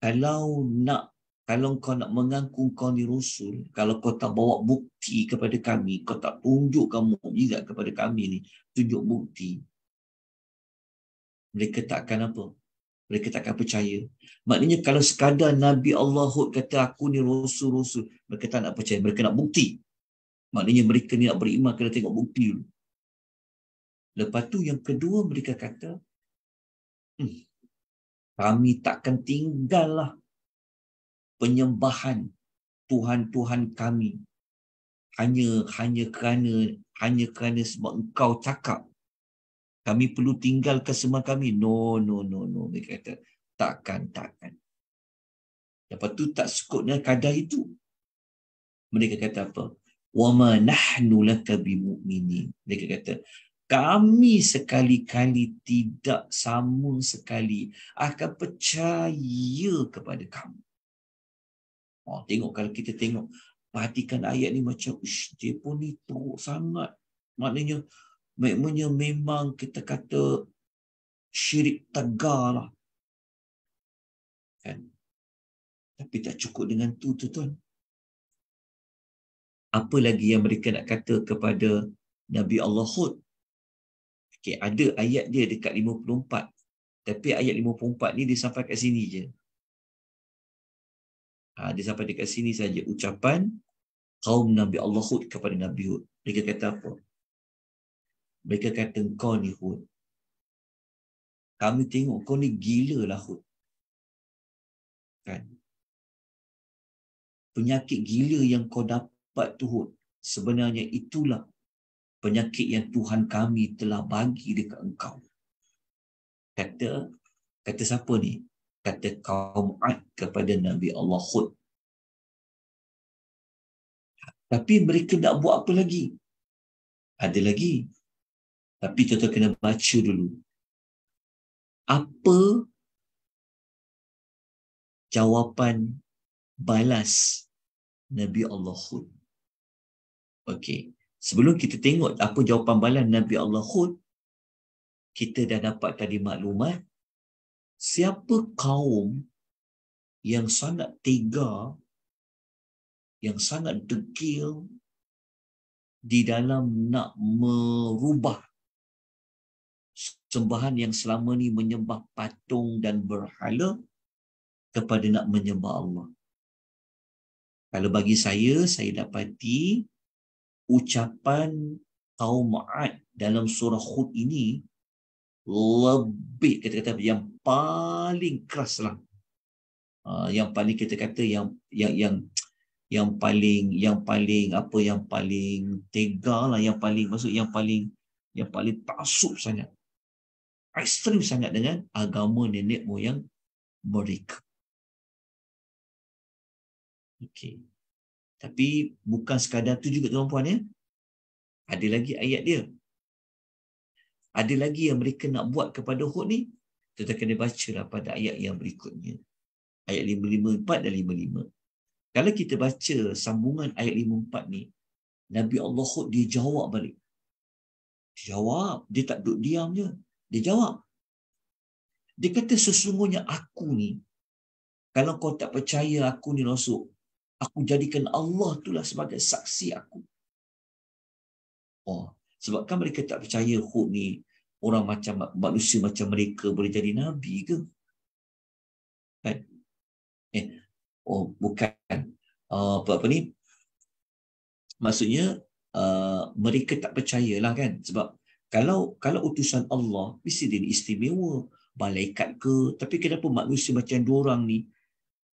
kalau nak kalau kau nak mengaku kau ni rasul kalau kau tak bawa bukti kepada kami kau tak tunjukkan mukjizat kepada kami ni tunjuk bukti mereka takkan apa? Mereka takkan percaya. Maknanya kalau sekadar Nabi Allah Hud kata aku ni rusul-rusul, mereka tak nak percaya. Mereka nak bukti. Maknanya mereka ni nak beriman, kena tengok bukti dulu. Lepas tu yang kedua mereka kata, hmm, kami takkan tinggallah penyembahan Tuhan-Tuhan kami hanya hanya kerana hanya kerana sebab engkau cakap kami perlu tinggalkan semua kami. No, no, no, no. Mereka kata, takkan, takkan. Lepas tu tak sekut dengan kadar itu. Mereka kata apa? Wama nahnu laka bimu'minin. Mereka kata, kami sekali-kali tidak samun sekali akan percaya kepada kamu. Oh, tengok kalau kita tengok perhatikan ayat ni macam ush, dia pun ni teruk sangat. Maknanya maknanya memang kita kata syirik tegar lah. Kan? Tapi tak cukup dengan tu tu tuan. Apa lagi yang mereka nak kata kepada Nabi Allah Hud? Okay, ada ayat dia dekat 54. Tapi ayat 54 ni dia sampai kat sini je. Ha, dia sampai dekat sini saja ucapan kaum Nabi Allah Hud kepada Nabi Hud. Mereka kata apa? Mereka kata, kau ni Hud. Kami tengok kau ni gila lah Hud. Kan? Penyakit gila yang kau dapat tu Hud. Sebenarnya itulah penyakit yang Tuhan kami telah bagi dekat engkau. Kata, kata siapa ni? Kata kaum Ad kepada Nabi Allah Hud. Tapi mereka nak buat apa lagi? Ada lagi. Tapi tuan-tuan kena baca dulu. Apa jawapan balas Nabi Allah Hud? Okey. Sebelum kita tengok apa jawapan balas Nabi Allah Hud, kita dah dapat tadi maklumat siapa kaum yang sangat tega, yang sangat degil di dalam nak merubah sembahan yang selama ni menyembah patung dan berhala kepada nak menyembah Allah. Kalau bagi saya, saya dapati ucapan kaum Ma'ad dalam surah Khud ini lebih kata-kata yang paling keras lah. Uh, ah, yang paling kita kata yang yang yang yang paling yang paling apa yang paling tegal lah yang paling maksud yang paling yang paling taksub sangat ekstrim sangat dengan agama nenek moyang mereka. Okey. Tapi bukan sekadar tu juga tuan-tuan ya. Ada lagi ayat dia. Ada lagi yang mereka nak buat kepada Hud ni. Kita kena baca lah pada ayat yang berikutnya. Ayat 554 dan 55. Kalau kita baca sambungan ayat 54 ni, Nabi Allah Hud dia jawab balik. Dia jawab, dia tak duduk diam je. Dia jawab. Dia kata sesungguhnya aku ni, kalau kau tak percaya aku ni Rasul, aku jadikan Allah itulah sebagai saksi aku. Oh, sebab kan mereka tak percaya Hud ni orang macam manusia macam mereka boleh jadi nabi ke? Kan? Eh, oh bukan. apa, ah, apa ni? Maksudnya uh, mereka tak percayalah kan sebab kalau kalau utusan Allah mesti dia ni istimewa malaikat ke tapi kenapa manusia macam dua orang ni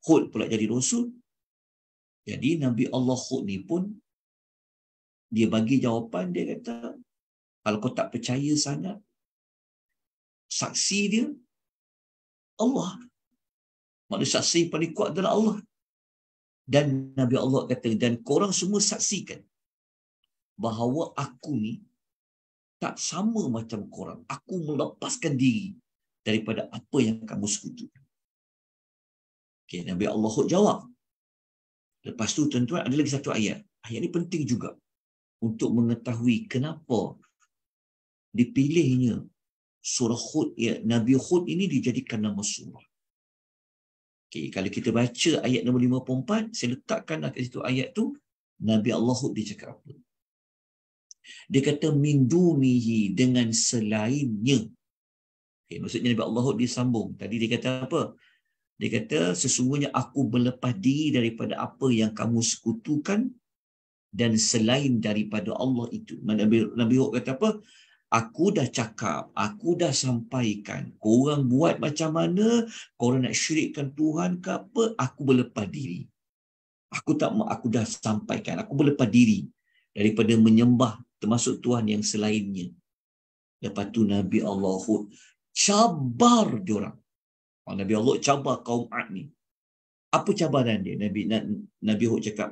Khud pula jadi rasul jadi Nabi Allah Khud ni pun dia bagi jawapan dia kata kalau kau tak percaya sangat saksi dia Allah manusia saksi paling kuat adalah Allah dan Nabi Allah kata dan korang semua saksikan bahawa aku ni tak sama macam korang. Aku melepaskan diri daripada apa yang kamu sekutu. Okay, Nabi Allah jawab. Lepas tu tuan-tuan ada lagi satu ayat. Ayat ni penting juga untuk mengetahui kenapa dipilihnya surah Hud ya Nabi Hud ini dijadikan nama surah. Okey, kalau kita baca ayat nombor 54, saya letakkan dekat situ ayat tu Nabi Allah Hud dia cakap apa. Dia kata min dunihi dengan selainnya. Okay, maksudnya Nabi Allah sambung Tadi dia kata apa? Dia kata sesungguhnya aku berlepas diri daripada apa yang kamu sekutukan dan selain daripada Allah itu. Nabi Nabi Hud kata apa? Aku dah cakap, aku dah sampaikan. Korang buat macam mana, korang nak syirikkan Tuhan ke apa, aku berlepas diri. Aku tak aku dah sampaikan, aku berlepas diri daripada menyembah termasuk Tuhan yang selainnya. Lepas tu Nabi Allah cabar diorang. Oh, Nabi Allah cabar kaum Ad ni. Apa cabaran dia? Nabi Nabi Hud cakap,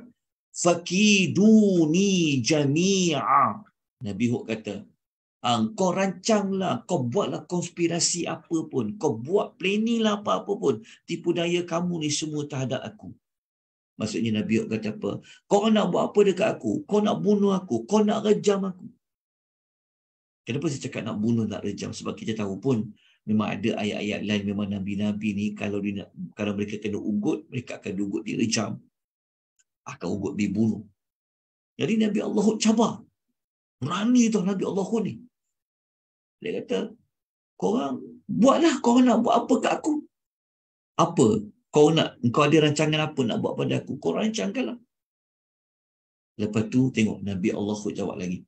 "Fakiduni jami'a." Nabi Hud kata, ah, kau rancanglah, kau buatlah konspirasi apa pun, kau buat planning lah apa-apa pun, tipu daya kamu ni semua terhadap aku." Maksudnya Nabi Yud kata apa? Kau nak buat apa dekat aku? Kau nak bunuh aku? Kau nak rejam aku? Kenapa saya cakap nak bunuh, nak rejam? Sebab kita tahu pun memang ada ayat-ayat lain memang Nabi-Nabi ni kalau dia nak, kalau mereka kena ugut, mereka akan ugut direjam. Akan ugut dibunuh. Jadi Nabi Allah cabar. Berani tu Nabi Allah ni. Dia kata, korang buatlah korang nak buat apa kat aku. Apa kau nak, kau ada rancangan apa nak buat pada aku? Kau rancangkanlah. Lepas tu tengok Nabi Allah jawab lagi.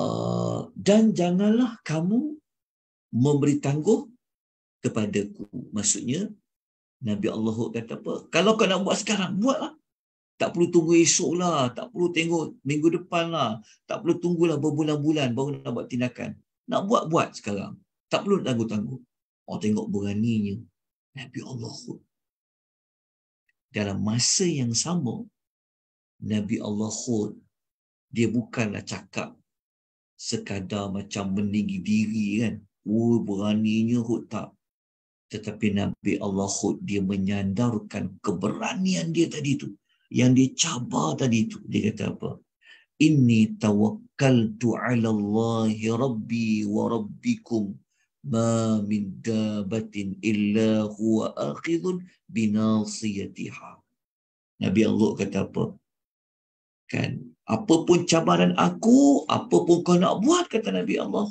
Uh, dan janganlah kamu memberi tangguh kepadaku. Maksudnya Nabi Allah kata apa? Kalau kau nak buat sekarang, buatlah. Tak perlu tunggu esok lah. Tak perlu tengok minggu depan lah. Tak perlu tunggulah berbulan-bulan baru nak buat tindakan. Nak buat, buat sekarang. Tak perlu tangguh-tangguh. Orang tengok beraninya. Nabi Allah Hud. Dalam masa yang sama, Nabi Allah Hud, dia bukanlah cakap sekadar macam meninggi diri kan. Oh, beraninya Hud tak. Tetapi Nabi Allah Hud, dia menyandarkan keberanian dia tadi tu. Yang dia cabar tadi tu. Dia kata apa? Inni tawakkaltu ala Allahi rabbi wa rabbikum. Ma' min دابة إلا هو آخذ بناصيتها Nabi Allah kata apa? Kan, apa pun cabaran aku, apa pun kau nak buat, kata Nabi Allah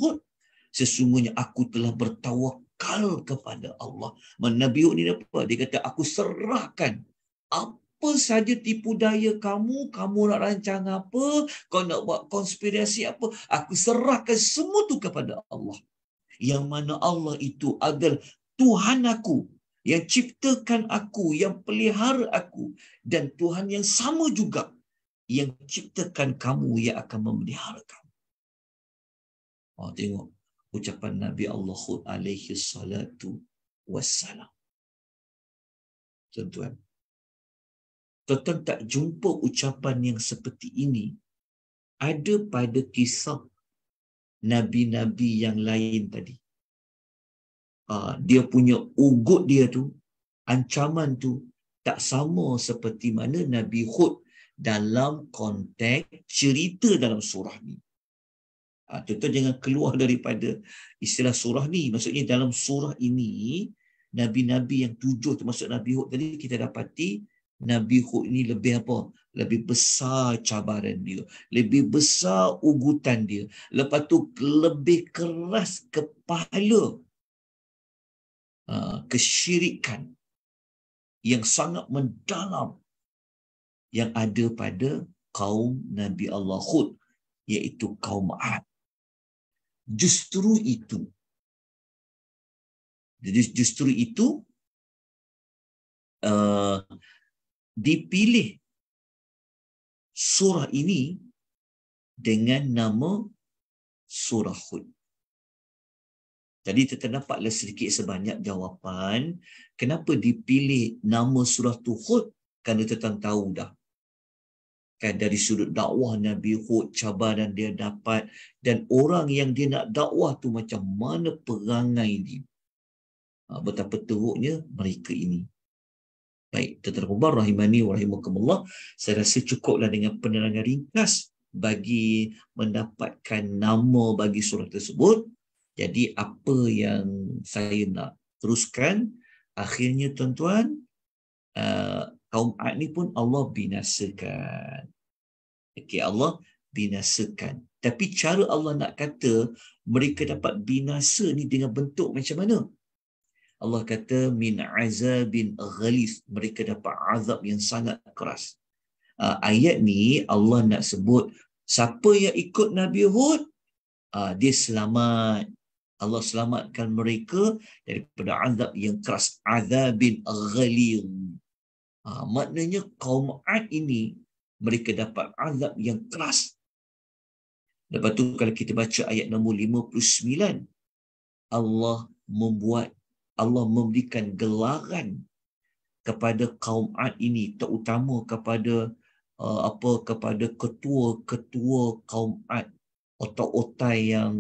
Sesungguhnya aku telah bertawakal kepada Allah. Nabi Hud ni apa? Dia kata, aku serahkan apa saja tipu daya kamu, kamu nak rancang apa, kau nak buat konspirasi apa, aku serahkan semua tu kepada Allah yang mana Allah itu adalah Tuhan aku yang ciptakan aku, yang pelihara aku dan Tuhan yang sama juga yang ciptakan kamu yang akan memelihara kamu. Oh, tengok ucapan Nabi Allah alaihi salatu wassalam. Tuan-tuan, tuan-tuan tak jumpa ucapan yang seperti ini ada pada kisah nabi-nabi yang lain tadi. Uh, dia punya ugut dia tu, ancaman tu tak sama seperti mana Nabi Hud dalam konteks cerita dalam surah ni. Uh, ah, tentu jangan keluar *laughs* daripada istilah surah ni. Maksudnya dalam surah ini, Nabi-Nabi yang tujuh termasuk Nabi Hud tadi kita dapati Nabi Hud ini lebih apa? Lebih besar cabaran dia. Lebih besar ugutan dia. Lepas tu lebih keras kepala ah, kesyirikan yang sangat mendalam yang ada pada kaum Nabi Allah Hud iaitu kaum Ad. Justru itu. justru itu uh, dipilih surah ini dengan nama surah Hud. Jadi terdapatlah sedikit sebanyak jawapan kenapa dipilih nama surah tu Hud kerana tetang tahu dah. Kan dari sudut dakwah Nabi Hud, cabaran dia dapat dan orang yang dia nak dakwah tu macam mana perangai dia. Ha, betapa teruknya mereka ini. Baik, Tuan-Tuan Puan Rahimani wa Rahimahkumullah, saya rasa cukuplah dengan penerangan ringkas bagi mendapatkan nama bagi surah tersebut. Jadi apa yang saya nak teruskan, akhirnya tuan-tuan, uh, kaum Ad ni pun Allah binasakan. Okey, Allah binasakan. Tapi cara Allah nak kata mereka dapat binasa ni dengan bentuk macam mana? Allah kata min azabin ghaliz mereka dapat azab yang sangat keras. Uh, ayat ni Allah nak sebut siapa yang ikut Nabi Hud uh, dia selamat. Allah selamatkan mereka daripada azab yang keras azabin ghaliz. Uh, ah, maknanya kaum Ad ini mereka dapat azab yang keras. Lepas tu kalau kita baca ayat nombor 59 Allah membuat Allah memberikan gelaran kepada kaum Ad ini terutama kepada uh, apa kepada ketua-ketua kaum Ad otak-otak yang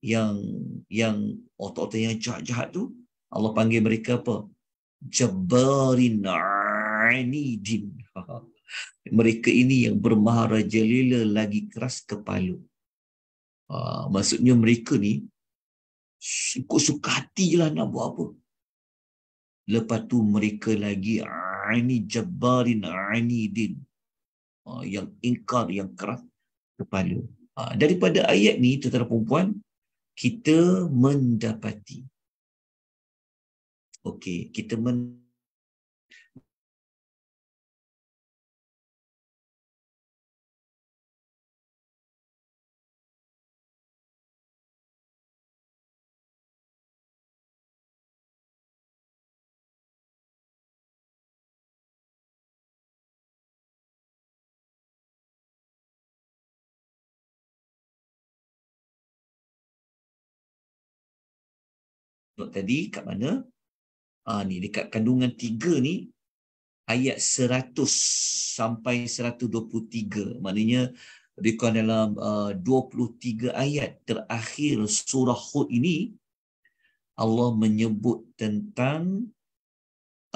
yang yang otak-otak yang jahat-jahat tu Allah panggil mereka apa? Jabarin Anidin. *laughs* mereka ini yang bermaharajalela lagi keras kepala. Uh, maksudnya mereka ni ikut suka hati lah nak buat apa. Lepas tu mereka lagi aini jabarin aini din. Uh, yang ingkar, yang keras kepala. Uh, daripada ayat ni, tetara perempuan, kita mendapati. Okey, kita mendapati. note tadi kat mana ha, ni dekat kandungan tiga ni ayat 100 sampai 123 maknanya lebih kurang dalam ah, uh, 23 ayat terakhir surah Hud ini Allah menyebut tentang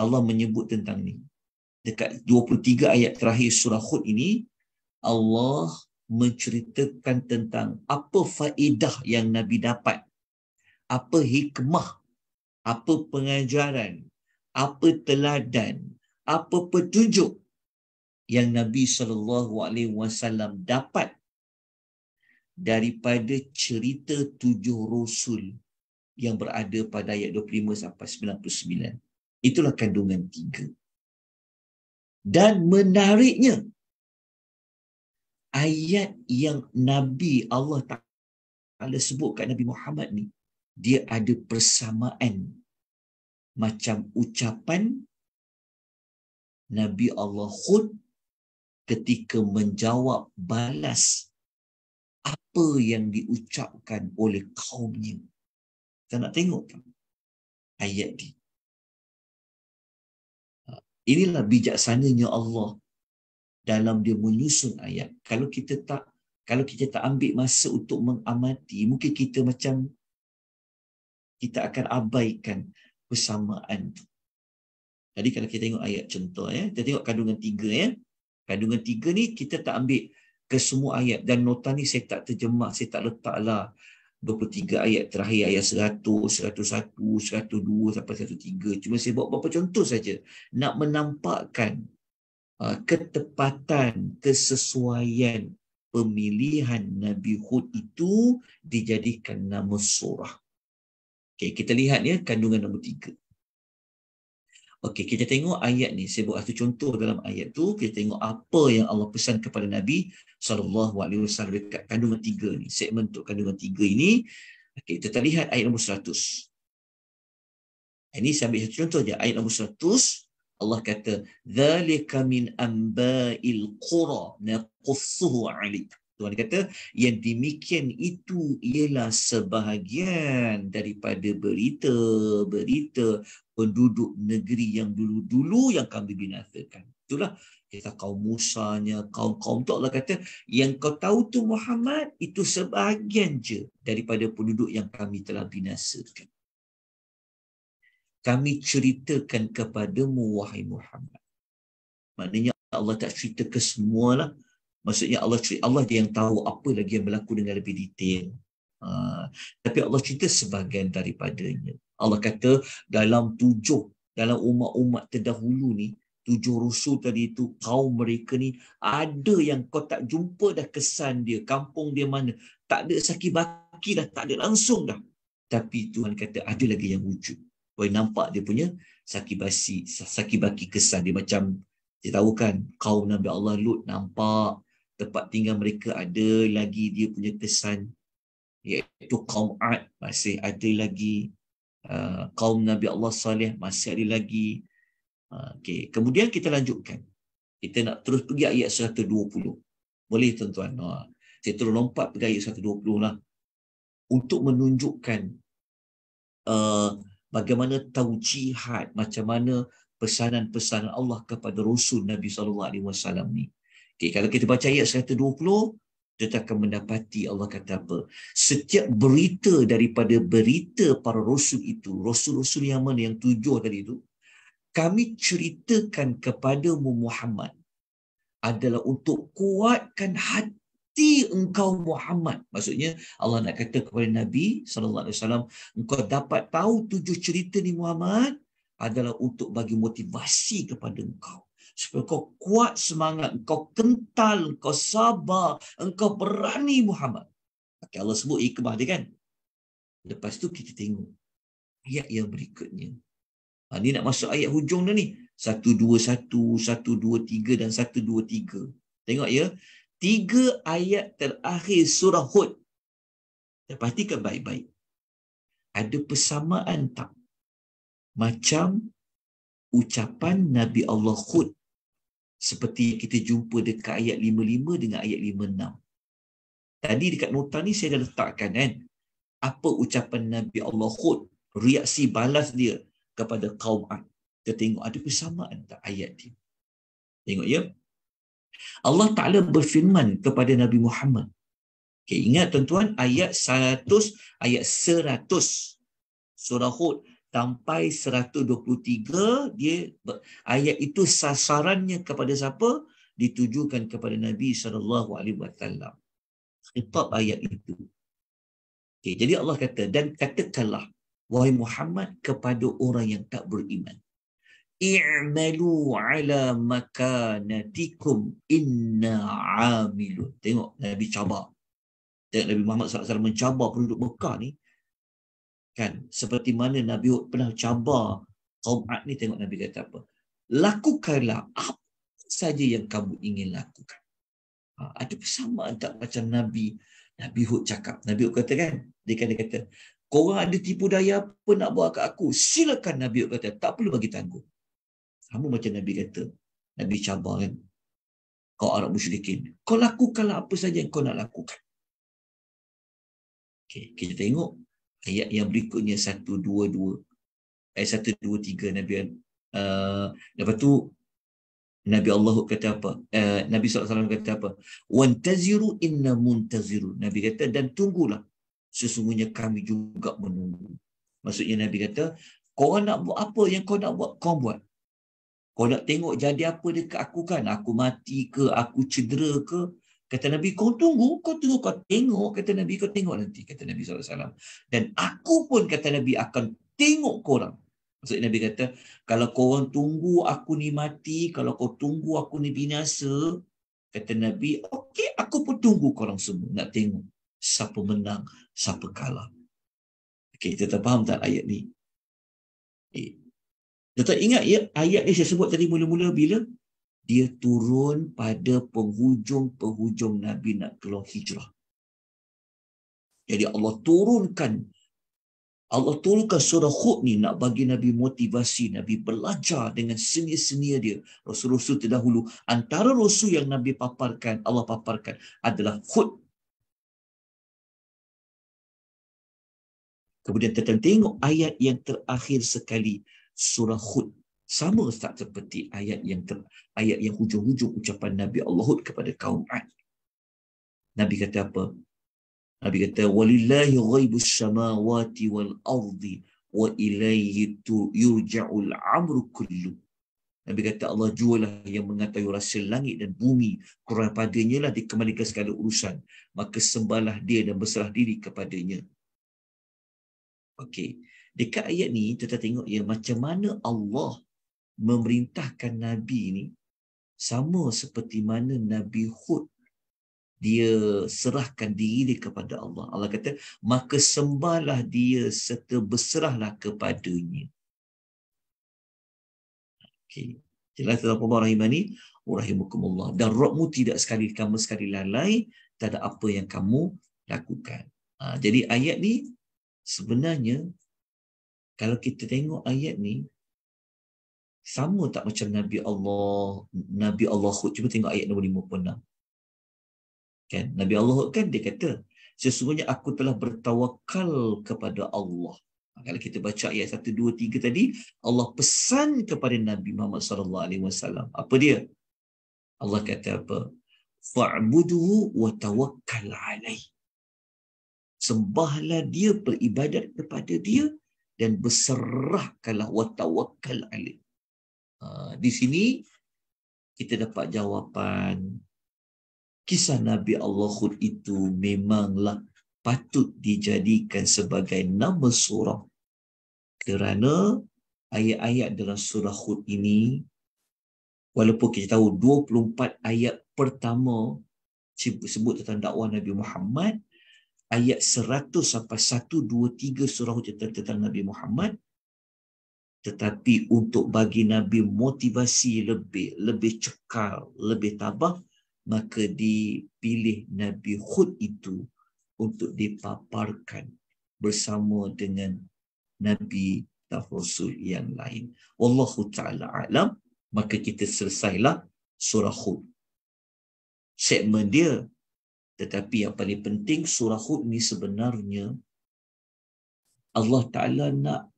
Allah menyebut tentang ni dekat 23 ayat terakhir surah Hud ini Allah menceritakan tentang apa faedah yang Nabi dapat apa hikmah, apa pengajaran, apa teladan, apa petunjuk yang Nabi sallallahu alaihi wasallam dapat daripada cerita tujuh rasul yang berada pada ayat 25 sampai 99. Itulah kandungan tiga. Dan menariknya ayat yang Nabi Allah Taala sebut kat Nabi Muhammad ni dia ada persamaan macam ucapan Nabi Allah Hud ketika menjawab balas apa yang diucapkan oleh kaumnya. Kita nak tengok tak? Kan ayat ini. Inilah bijaksananya Allah dalam dia menyusun ayat. Kalau kita tak kalau kita tak ambil masa untuk mengamati, mungkin kita macam kita akan abaikan persamaan itu. Tadi kalau kita tengok ayat contoh, ya, kita tengok kandungan tiga. Ya. Kandungan tiga ni kita tak ambil ke semua ayat dan nota ni saya tak terjemah, saya tak letaklah 23 ayat terakhir ayat satu 101, 102 sampai tiga. Cuma saya buat beberapa contoh saja nak menampakkan uh, ketepatan kesesuaian pemilihan Nabi Hud itu dijadikan nama surah. Okay, kita lihat ya kandungan nombor tiga. Okey, kita tengok ayat ni. Saya buat satu contoh dalam ayat tu. Kita tengok apa yang Allah pesan kepada Nabi SAW dekat kandungan tiga ni. Segmen untuk kandungan tiga ini. Okey, kita lihat ayat nombor seratus. Ini eh, saya ambil satu contoh je. Ayat nombor seratus. Allah kata, ذَلِكَ مِنْ أَنْبَاءِ الْقُرَى نَقُصُّهُ عَلِيْكَ Tuhan kata yang demikian itu ialah sebahagian daripada berita-berita penduduk negeri yang dulu-dulu yang kami binasakan. Itulah kita kaum Musanya, kaum-kaum tu Allah kata yang kau tahu tu Muhammad itu sebahagian je daripada penduduk yang kami telah binasakan. Kami ceritakan kepadamu wahai Muhammad. Maknanya Allah tak cerita ke semualah Maksudnya Allah Allah dia yang tahu apa lagi yang berlaku dengan lebih detail. Ha, tapi Allah cerita sebahagian daripadanya. Allah kata dalam tujuh, dalam umat-umat terdahulu ni, tujuh rusul tadi itu, kaum mereka ni, ada yang kau tak jumpa dah kesan dia, kampung dia mana. Tak ada saki baki dah, tak ada langsung dah. Tapi Tuhan kata ada lagi yang wujud. Kau nampak dia punya saki basi, saki baki kesan dia macam dia tahu kan kaum Nabi Allah Lut nampak tempat tinggal mereka ada lagi dia punya kesan iaitu kaum Ad masih ada lagi uh, kaum Nabi Allah Saleh masih ada lagi uh, okey kemudian kita lanjutkan kita nak terus pergi ayat 120 boleh tuan-tuan uh, saya terus lompat pergi ayat 120 lah untuk menunjukkan uh, bagaimana taujihat macam mana pesanan-pesanan Allah kepada Rasul Nabi sallallahu alaihi wasallam ni Okay, kalau kita baca ayat 120, kita akan mendapati Allah kata apa. Setiap berita daripada berita para rasul itu, rasul-rasul yang mana yang tujuh tadi itu, kami ceritakan kepada Muhammad adalah untuk kuatkan hati engkau Muhammad. Maksudnya Allah nak kata kepada Nabi sallallahu alaihi wasallam, engkau dapat tahu tujuh cerita ni Muhammad adalah untuk bagi motivasi kepada engkau supaya kau kuat semangat, engkau kental, engkau sabar, engkau berani Muhammad. Okay, Allah sebut ikmah dia kan. Lepas tu kita tengok ayat yang berikutnya. Ha, ni nak masuk ayat hujung dia ni. Satu, dua, satu, satu, dua, tiga dan satu, dua, tiga. Tengok ya. Tiga ayat terakhir surah Hud. Dan pastikan baik-baik. Ada persamaan tak? Macam ucapan Nabi Allah Hud seperti kita jumpa dekat ayat 55 dengan ayat 56. Tadi dekat nota ni saya dah letakkan kan apa ucapan Nabi Allah Hud reaksi balas dia kepada kaum Ad. Kita tengok ada persamaan tak ayat dia. Tengok ya. Allah Ta'ala berfirman kepada Nabi Muhammad. Okay, ingat tuan-tuan ayat 100, ayat 100. Surah Hud sampai 123 dia ayat itu sasarannya kepada siapa ditujukan kepada Nabi sallallahu alaihi wasallam khitab ayat itu okay, jadi Allah kata dan katakanlah wahai Muhammad kepada orang yang tak beriman i'malu ala makanatikum inna amilun tengok Nabi cabar tengok Nabi Muhammad sallallahu alaihi wasallam mencabar penduduk Mekah ni kan seperti mana Nabi Hud pernah cabar kaum Ad ni tengok Nabi kata apa lakukanlah apa saja yang kamu ingin lakukan ha, ada persamaan tak macam Nabi Nabi Hud cakap Nabi Hud kata kan dia kata, kata korang ada tipu daya apa nak buat kat aku silakan Nabi Hud kata tak perlu bagi tanggung sama macam Nabi kata Nabi cabar kan kau Arab musyrikin kau lakukanlah apa saja yang kau nak lakukan Okay, kita tengok ayat yang berikutnya 1 2 2 ayat 1 2 3 Nabi uh, lepas tu Nabi Allah kata apa? Uh, Nabi SAW kata apa? Wantaziru inna muntaziru. Nabi kata, dan tunggulah. Sesungguhnya kami juga menunggu. Maksudnya Nabi kata, kau nak buat apa yang kau nak buat, kau buat. Kau nak tengok jadi apa dekat aku kan? Aku mati ke? Aku cedera ke? Kata Nabi, kau tunggu, kau tunggu, kau tengok, kata Nabi, kau tengok nanti, kata Nabi SAW. Dan aku pun, kata Nabi, akan tengok korang. Maksudnya Nabi kata, kalau korang tunggu aku ni mati, kalau kau tunggu aku ni binasa, kata Nabi, okey, aku pun tunggu korang semua nak tengok siapa menang, siapa kalah. Okey, kita faham tak ayat ni? Eh. Kita ingat ya, ayat ni saya sebut tadi mula-mula bila dia turun pada penghujung-penghujung Nabi nak keluar hijrah. Jadi Allah turunkan Allah turunkan surah Hud ni nak bagi Nabi motivasi, Nabi belajar dengan seni-seni dia. Rasul-rasul terdahulu, antara rasul yang Nabi paparkan, Allah paparkan adalah Hud. Kemudian kita tengok ayat yang terakhir sekali, surah Hud sama Ustaz seperti ayat yang ter, ayat yang hujung-hujung ucapan Nabi Allah kepada kaum Ad. Nabi kata apa? Nabi kata walillahi ghaibu samawati wal ardi wa ilayhi yurja'ul amru kullu. Nabi kata Allah jualah yang mengatai rahsia langit dan bumi kurang padanya lah dikembalikan segala urusan. Maka sembahlah dia dan berserah diri kepadanya. Okey. Dekat ayat ni kita tengok ya macam mana Allah memerintahkan Nabi ini sama seperti mana Nabi Hud dia serahkan diri dia kepada Allah. Allah kata, maka sembahlah dia serta berserahlah kepadanya. Okay. Jelas dalam Allah Rahimani, Rahimukumullah. Dan rohmu tidak sekali, kamu sekali lalai, tak ada apa yang kamu lakukan. Ha, jadi ayat ni sebenarnya kalau kita tengok ayat ni sama tak macam Nabi Allah Nabi Allah Hud cuba tengok ayat nombor 56 kan Nabi Allah Hud kan dia kata sesungguhnya aku telah bertawakal kepada Allah ha, kalau kita baca ayat 1 2 3 tadi Allah pesan kepada Nabi Muhammad sallallahu alaihi wasallam apa dia Allah kata apa fa'buduhu wa tawakkal alaihi sembahlah dia beribadat kepada dia dan berserahkanlah wa tawakkal alaihi Ah, di sini kita dapat jawapan kisah Nabi Allah Hud itu memanglah patut dijadikan sebagai nama surah kerana ayat-ayat dalam surah Hud ini walaupun kita tahu 24 ayat pertama sebut tentang dakwah Nabi Muhammad ayat 100 sampai 123 surah Hud tentang Nabi Muhammad tetapi untuk bagi Nabi motivasi lebih, lebih cekal, lebih tabah, maka dipilih Nabi Hud itu untuk dipaparkan bersama dengan Nabi dan Rasul yang lain. Wallahu ta'ala alam, maka kita selesailah surah Hud. Segmen dia, tetapi yang paling penting surah Hud ni sebenarnya Allah Ta'ala nak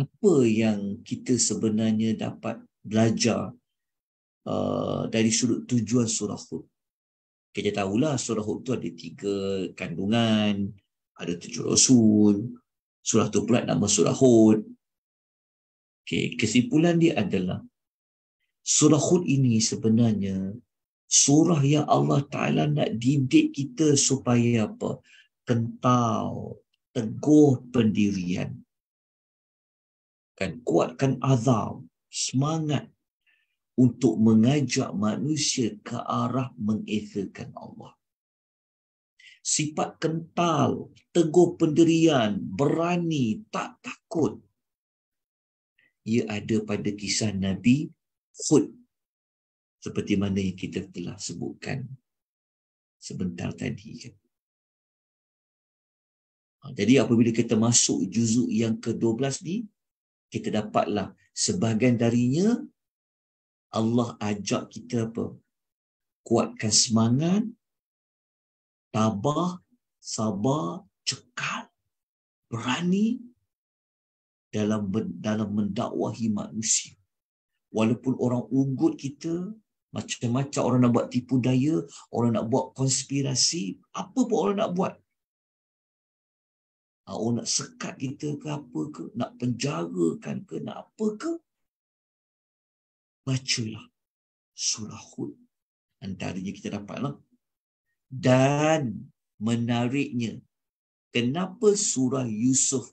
apa yang kita sebenarnya dapat belajar uh, dari sudut tujuan surah Hud. Kita tahulah surah Hud tu ada tiga kandungan, ada tujuh rasul, surah tu pula nama surah Hud. Okay, kesimpulan dia adalah surah Hud ini sebenarnya surah yang Allah Ta'ala nak didik kita supaya apa? Kental, teguh pendirian kan kuatkan azam semangat untuk mengajak manusia ke arah mengesakan Allah sifat kental teguh pendirian berani tak takut ia ada pada kisah nabi Hud seperti mana yang kita telah sebutkan sebentar tadi ha, jadi apabila kita masuk juzuk yang ke-12 ni, kita dapatlah sebahagian darinya Allah ajak kita apa kuatkan semangat tabah sabar cekal berani dalam dalam mendakwahi manusia walaupun orang ugut kita macam-macam orang nak buat tipu daya orang nak buat konspirasi apa pun orang nak buat Oh nak sekat kita ke apa ke? Nak penjarakan ke? Nak apa ke? Bacalah surah Hud. Antaranya kita dapatlah. Dan menariknya, kenapa surah Yusuf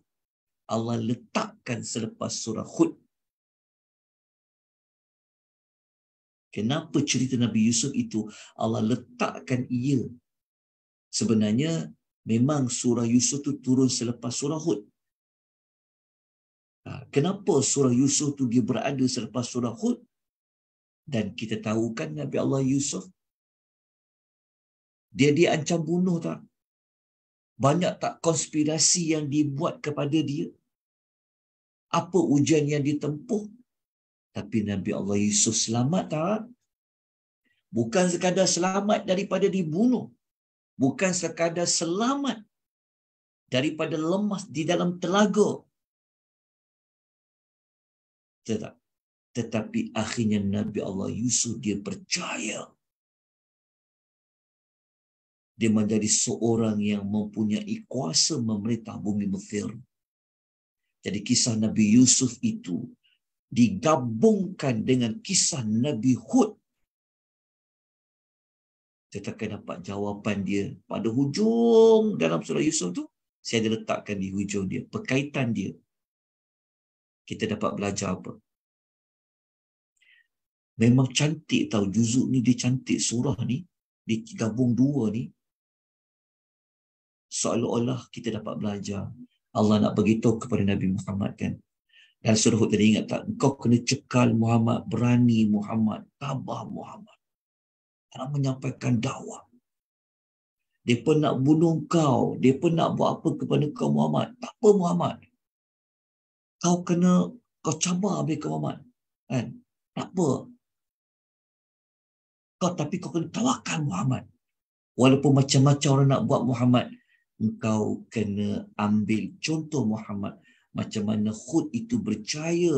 Allah letakkan selepas surah Hud? Kenapa cerita Nabi Yusuf itu Allah letakkan ia? Sebenarnya memang surah Yusuf tu turun selepas surah Hud. Ha, kenapa surah Yusuf tu dia berada selepas surah Hud? Dan kita tahu kan Nabi Allah Yusuf, dia diancam bunuh tak? Banyak tak konspirasi yang dibuat kepada dia? Apa ujian yang ditempuh? Tapi Nabi Allah Yusuf selamat tak? Bukan sekadar selamat daripada dibunuh bukan sekadar selamat daripada lemas di dalam telaga tetap tetapi akhirnya Nabi Allah Yusuf dia percaya dia menjadi seorang yang mempunyai kuasa memerintah bumi Mesir jadi kisah Nabi Yusuf itu digabungkan dengan kisah Nabi Hud saya akan dapat jawapan dia pada hujung dalam surah Yusuf tu saya diletakkan di hujung dia perkaitan dia kita dapat belajar apa memang cantik tahu juzuk ni dia cantik surah ni dia gabung dua ni seolah-olah kita dapat belajar Allah nak beritahu kepada Nabi Muhammad kan dan suruh Hud tadi ingat tak kau kena cekal Muhammad berani Muhammad tabah Muhammad nak menyampaikan dakwah. Mereka nak bunuh kau. Mereka nak buat apa kepada kau Muhammad. Tak apa Muhammad. Kau kena, kau cabar mereka Muhammad. Kan? Tak apa. Kau, tapi kau kena tawarkan Muhammad. Walaupun macam-macam orang nak buat Muhammad. Kau kena ambil contoh Muhammad. Macam mana Khud itu berjaya.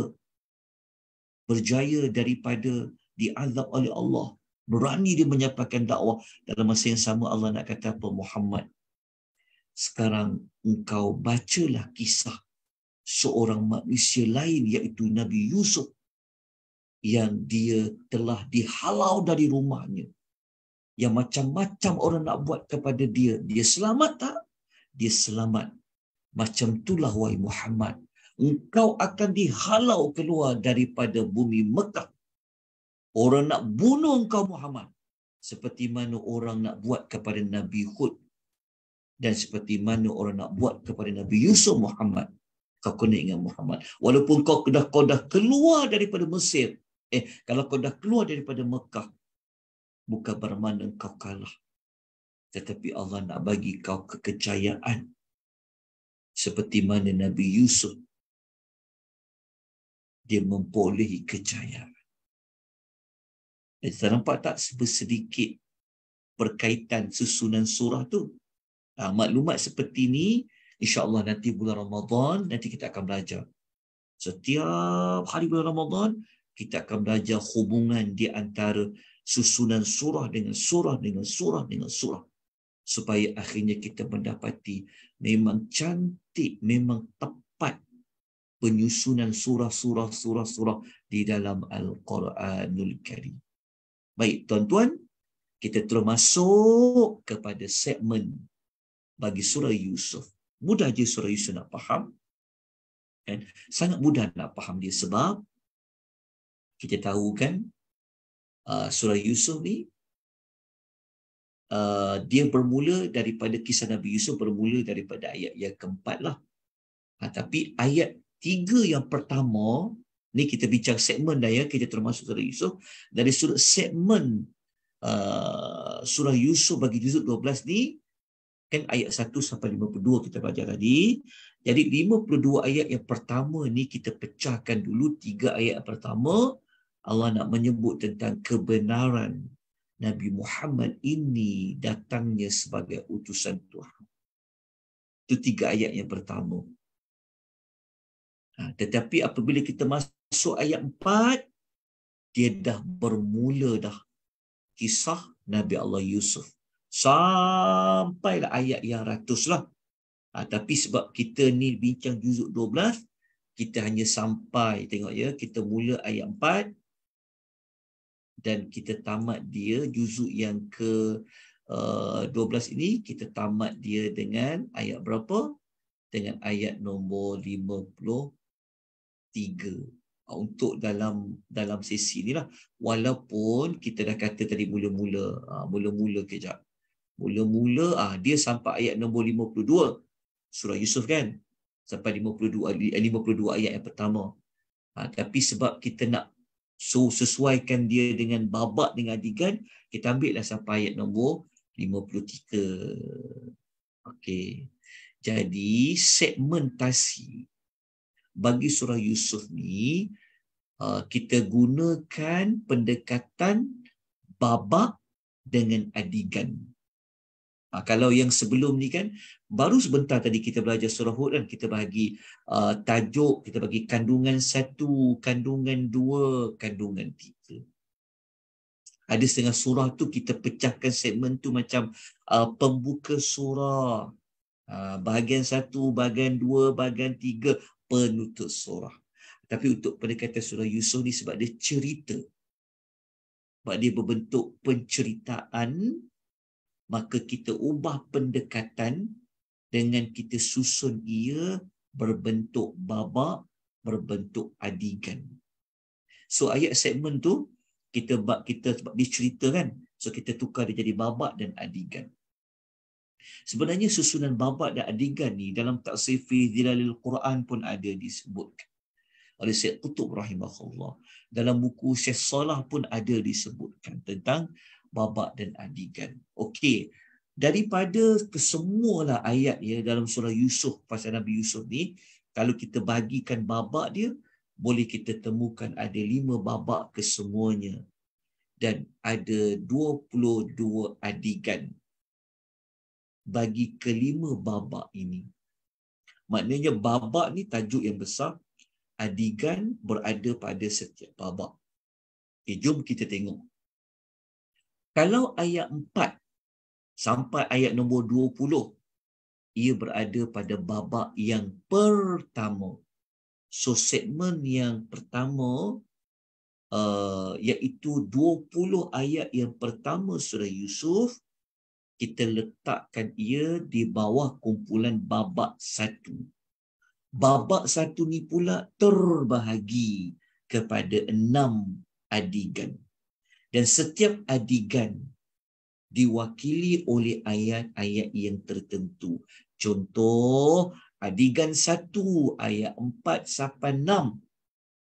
Berjaya daripada diazab oleh Allah. Nurani dia menyampaikan dakwah. Dalam masa yang sama Allah nak kata apa? Muhammad, sekarang engkau bacalah kisah seorang manusia lain iaitu Nabi Yusuf yang dia telah dihalau dari rumahnya. Yang macam-macam orang nak buat kepada dia. Dia selamat tak? Dia selamat. Macam itulah wahai Muhammad. Engkau akan dihalau keluar daripada bumi Mekah. Orang nak bunuh engkau Muhammad. Seperti mana orang nak buat kepada Nabi Hud. Dan seperti mana orang nak buat kepada Nabi Yusuf Muhammad. Kau kena ingat Muhammad. Walaupun kau dah, kau dah keluar daripada Mesir. Eh, kalau kau dah keluar daripada Mekah. Bukan bermana kau kalah. Tetapi Allah nak bagi kau kekecayaan. Seperti mana Nabi Yusuf. Dia memperolehi kecayaan. Eh, saya nampak tak sedikit perkaitan susunan surah tu? Ha, maklumat seperti ni, Allah nanti bulan Ramadan, nanti kita akan belajar. Setiap hari bulan Ramadan, kita akan belajar hubungan di antara susunan surah dengan surah dengan surah dengan surah. Supaya akhirnya kita mendapati memang cantik, memang tepat penyusunan surah-surah-surah-surah di dalam Al-Quranul Karim. Baik, tuan-tuan, kita terus masuk kepada segmen bagi surah Yusuf. Mudah je surah Yusuf nak faham. Kan? Sangat mudah nak faham dia sebab kita tahu kan uh, surah Yusuf ni Uh, dia bermula daripada kisah Nabi Yusuf bermula daripada ayat yang keempat lah. Ha, tapi ayat tiga yang pertama Ni kita bincang segmen dah ya, kita termasuk surah Yusuf. Dari surah segmen uh, surah Yusuf bagi juzuk 12 ni, kan ayat 1 sampai 52 kita baca tadi. Jadi 52 ayat yang pertama ni kita pecahkan dulu. Tiga ayat pertama, Allah nak menyebut tentang kebenaran Nabi Muhammad ini datangnya sebagai utusan Tuhan. Itu tiga ayat yang pertama. Ha, tetapi apabila kita masuk masuk ayat empat dia dah bermula dah kisah Nabi Allah Yusuf sampailah ayat yang ratus lah ha, tapi sebab kita ni bincang juzuk dua belas kita hanya sampai tengok ya kita mula ayat empat dan kita tamat dia juzuk yang ke uh, belas ini kita tamat dia dengan ayat berapa dengan ayat nombor tiga. Ah, untuk dalam dalam sesi ni lah. Walaupun kita dah kata tadi mula-mula, ah, mula-mula kejap. Mula-mula ah dia sampai ayat nombor 52 surah Yusuf kan? Sampai 52 52 eh, ayat yang pertama. Ah, tapi sebab kita nak so sesuaikan dia dengan babak dengan adikan, kita ambil lah sampai ayat nombor 53. Okey. Jadi segmentasi bagi surah Yusuf ni uh, kita gunakan pendekatan babak dengan adigan. Uh, kalau yang sebelum ni kan baru sebentar tadi kita belajar surah Hud kan kita bagi uh, tajuk, kita bagi kandungan satu, kandungan dua, kandungan tiga. Ada setengah surah tu kita pecahkan segmen tu macam uh, pembuka surah. Uh, bahagian satu, bahagian dua, bahagian tiga penutup surah. Tapi untuk pendekatan surah Yusuf ni sebab dia cerita. Sebab dia berbentuk penceritaan, maka kita ubah pendekatan dengan kita susun ia berbentuk babak, berbentuk adigan. So ayat segmen tu, kita, buat kita sebab dia cerita kan, so kita tukar dia jadi babak dan adigan. Sebenarnya susunan babat dan adegan ni dalam taksifi Dilalil Quran pun ada disebutkan oleh Syekh Qutub rahimahullah. Dalam buku Syekh Salah pun ada disebutkan tentang babak dan adigan. Okey. Daripada kesemualah ayat ya dalam surah Yusuf pasal Nabi Yusuf ni, kalau kita bagikan babak dia, boleh kita temukan ada lima babak kesemuanya dan ada 22 adigan bagi kelima babak ini. Maknanya babak ni tajuk yang besar. Adigan berada pada setiap babak. Okay, eh, jom kita tengok. Kalau ayat empat sampai ayat nombor puluh, ia berada pada babak yang pertama. So, segmen yang pertama uh, iaitu puluh ayat yang pertama surah Yusuf, kita letakkan ia di bawah kumpulan babak satu. Babak satu ni pula terbahagi kepada enam adigan. Dan setiap adigan diwakili oleh ayat-ayat yang tertentu. Contoh, adigan satu ayat empat sampai enam.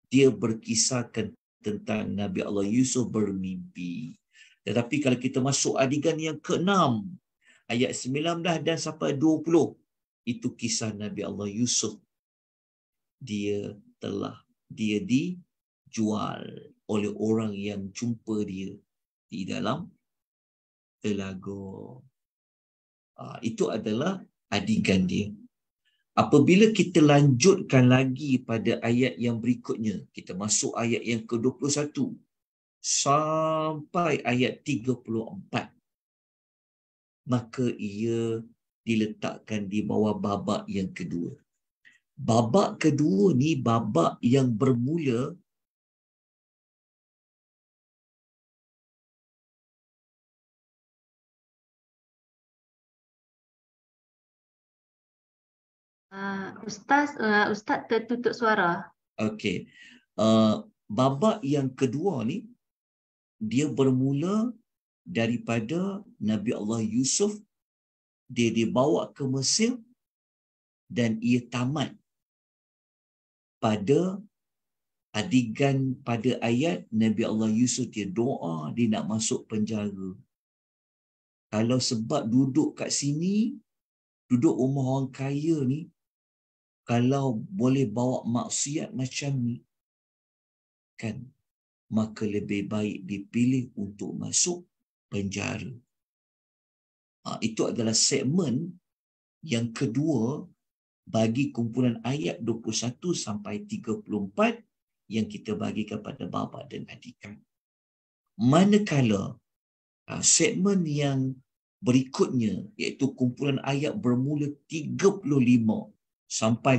Dia berkisahkan tentang Nabi Allah Yusuf bermimpi. Tetapi kalau kita masuk adegan yang ke-6 ayat 19 dan sampai 20 itu kisah Nabi Allah Yusuf. Dia telah dia dijual oleh orang yang jumpa dia di dalam telaga. Ah, itu adalah adegan dia. Apabila kita lanjutkan lagi pada ayat yang berikutnya, kita masuk ayat yang ke-21 sampai ayat 34 maka ia diletakkan di bawah babak yang kedua babak kedua ni babak yang bermula Uh, ustaz uh, ustaz tertutup suara. Okey. Uh, babak yang kedua ni dia bermula daripada Nabi Allah Yusuf dia dibawa ke Mesir dan ia tamat pada adigan pada ayat Nabi Allah Yusuf dia doa dia nak masuk penjara kalau sebab duduk kat sini duduk rumah orang kaya ni kalau boleh bawa maksiat macam ni kan maka lebih baik dipilih untuk masuk penjara. Ha, itu adalah segmen yang kedua bagi kumpulan ayat 21 sampai 34 yang kita bagi kepada bapa dan adikan. Manakala ha, segmen yang berikutnya iaitu kumpulan ayat bermula 35 sampai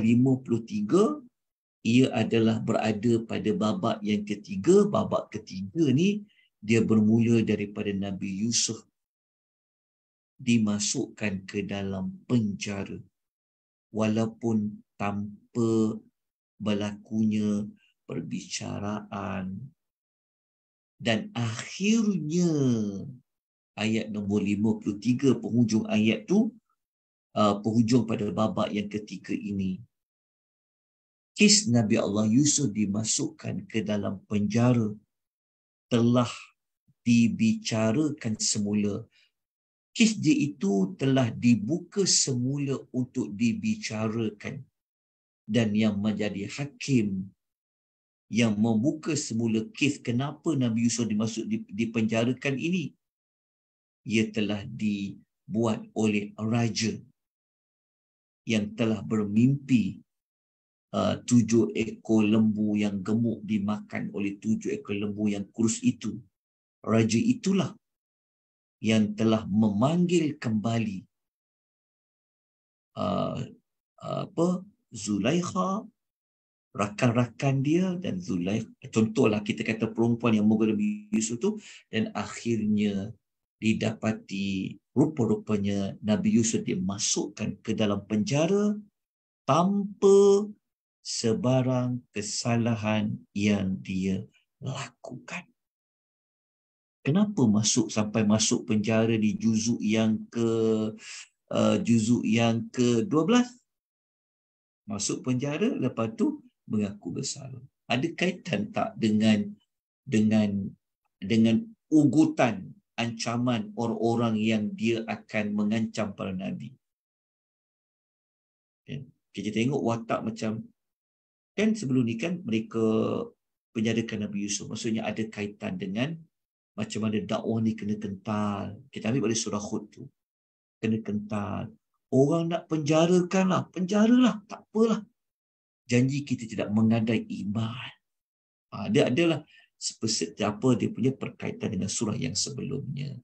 ia adalah berada pada babak yang ketiga. Babak ketiga ni dia bermula daripada Nabi Yusuf dimasukkan ke dalam penjara. Walaupun tanpa berlakunya perbicaraan dan akhirnya ayat nombor 53 penghujung ayat tu uh, penghujung pada babak yang ketiga ini kes Nabi Allah Yusuf dimasukkan ke dalam penjara telah dibicarakan semula. Kes dia itu telah dibuka semula untuk dibicarakan. Dan yang menjadi hakim yang membuka semula kes kenapa Nabi Yusuf dimasuk dipenjarakan ini ia telah dibuat oleh raja yang telah bermimpi Uh, tujuh ekor lembu yang gemuk dimakan oleh tujuh ekor lembu yang kurus itu. Raja itulah yang telah memanggil kembali uh, apa Zulaikha rakan-rakan dia dan Zulaikha contohlah kita kata perempuan yang moga Nabi Yusuf itu dan akhirnya didapati rupa-rupanya Nabi Yusuf dimasukkan ke dalam penjara tanpa sebarang kesalahan yang dia lakukan. Kenapa masuk sampai masuk penjara di juzuk yang ke uh, juzuk yang ke-12? Masuk penjara lepas tu mengaku bersalah. Ada kaitan tak dengan dengan dengan ugutan ancaman orang-orang yang dia akan mengancam para nabi? Kan? Kita tengok watak macam dan sebelum ni kan mereka penyadakan Nabi Yusuf. Maksudnya ada kaitan dengan macam mana dakwah ni kena kental. Kita ambil pada surah Hud tu. Kena kental. Orang nak penjarakan lah. Penjaralah. Tak apalah. Janji kita tidak mengandai iman. Ha, dia adalah apa dia punya perkaitan dengan surah yang sebelumnya.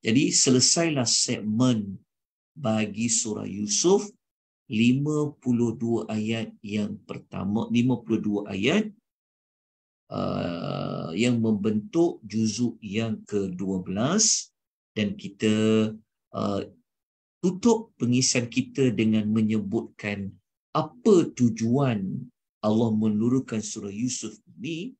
Jadi selesailah segmen bagi surah Yusuf 52 ayat yang pertama 52 ayat uh, yang membentuk juzuk yang ke-12 dan kita uh, tutup pengisian kita dengan menyebutkan apa tujuan Allah menurunkan surah Yusuf ini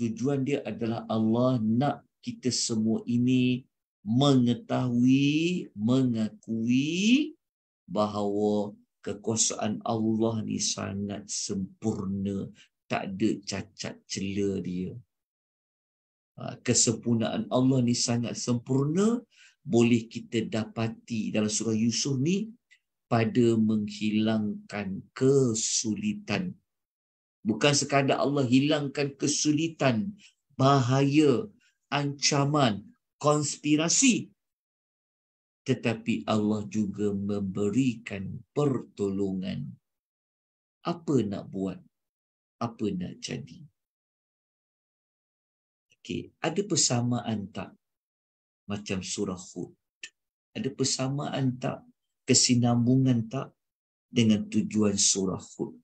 tujuan dia adalah Allah nak kita semua ini mengetahui mengakui bahawa kekuasaan Allah ni sangat sempurna tak ada cacat cela dia ha, kesempurnaan Allah ni sangat sempurna boleh kita dapati dalam surah Yusuf ni pada menghilangkan kesulitan bukan sekadar Allah hilangkan kesulitan bahaya ancaman konspirasi tetapi Allah juga memberikan pertolongan. Apa nak buat? Apa nak jadi? Okay, ada persamaan tak macam surah Hud? Ada persamaan tak kesinambungan tak dengan tujuan surah Hud?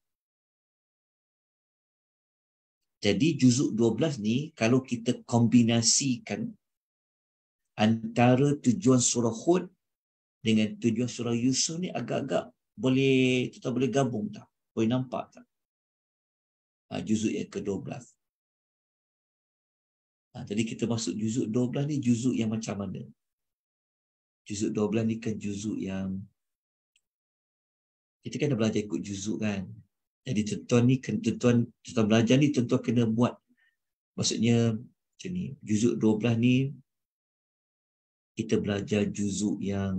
Jadi juzuk 12 ni kalau kita kombinasikan antara tujuan surah Hud dengan tujuan surah Yusuf ni agak-agak boleh kita boleh gabung tak? Boleh nampak tak? Ha, juzuk yang ke-12. Ha, jadi kita masuk juzuk 12 ni juzuk yang macam mana? Juzuk 12 ni kan juzuk yang kita kan dah belajar ikut juzuk kan. Jadi tuan-tuan ni tuan-tuan tuan belajar ni tuan-tuan kena buat maksudnya macam ni. Juzuk 12 ni kita belajar juzuk yang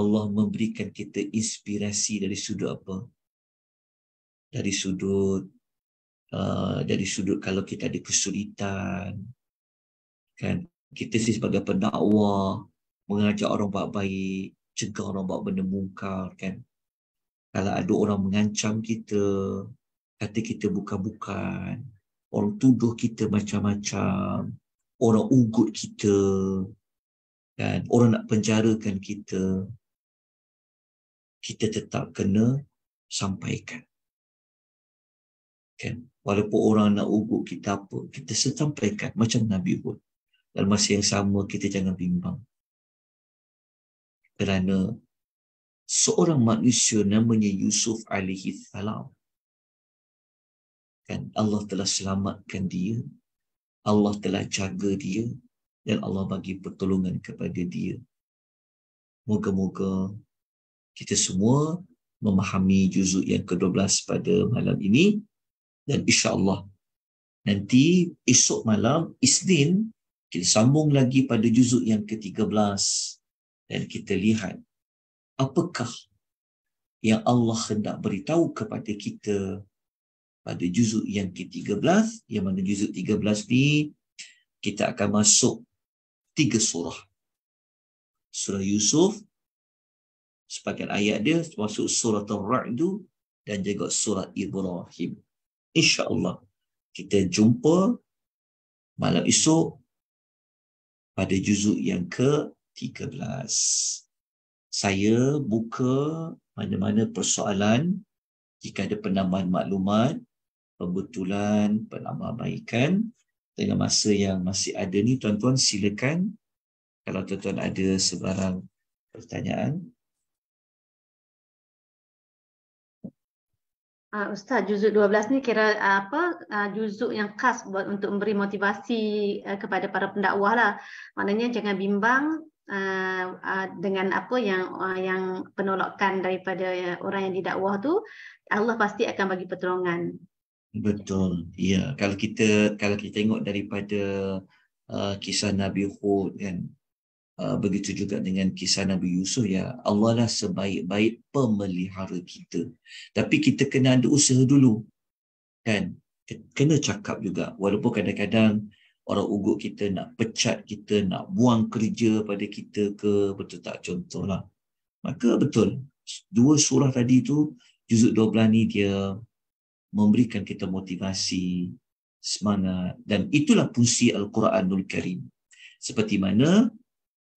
Allah memberikan kita inspirasi dari sudut apa? Dari sudut uh, dari sudut kalau kita ada kesulitan kan kita sebagai pendakwa mengajak orang buat baik, cegah orang buat benda mungkar kan. Kalau ada orang mengancam kita, kata kita buka bukan orang tuduh kita macam-macam, orang ugut kita, kan? orang nak penjarakan kita kita tetap kena sampaikan. Kan? Walaupun orang nak ugut kita apa, kita sampaikan macam Nabi Hud. Dan masa yang sama, kita jangan bimbang. Kerana seorang manusia namanya Yusuf alaihi salam. Kan? Allah telah selamatkan dia. Allah telah jaga dia. Dan Allah bagi pertolongan kepada dia. Moga-moga kita semua memahami juzuk yang ke-12 pada malam ini dan insya-Allah nanti esok malam Isnin kita sambung lagi pada juzuk yang ke-13 dan kita lihat apakah yang Allah hendak beritahu kepada kita pada juzuk yang ke-13 yang mana juzuk 13 ni kita akan masuk tiga surah surah Yusuf sebagian ayat dia termasuk surah Ar-Ra'd dan juga surah Ibrahim. Insya-Allah kita jumpa malam esok pada juzuk yang ke-13. Saya buka mana-mana persoalan jika ada penambahan maklumat, pembetulan, penambahbaikan dengan masa yang masih ada ni tuan-tuan silakan kalau tuan-tuan ada sebarang pertanyaan Uh, Ustaz, juzuk 12 ni kira uh, apa uh, juzuk yang khas buat untuk memberi motivasi uh, kepada para pendakwah lah. Maknanya jangan bimbang uh, uh, dengan apa yang uh, yang penolakan daripada uh, orang yang didakwah tu, Allah pasti akan bagi pertolongan. Betul. Ya, kalau kita kalau kita tengok daripada uh, kisah Nabi Hud kan, Ah, begitu juga dengan kisah Nabi Yusuf ya Allah lah sebaik-baik pemelihara kita tapi kita kena ada usaha dulu kan kena cakap juga walaupun kadang-kadang orang ugut kita nak pecat kita nak buang kerja pada kita ke betul tak contohlah maka betul dua surah tadi tu juzuk 12 ni dia memberikan kita motivasi semangat dan itulah fungsi al-Quranul Karim seperti mana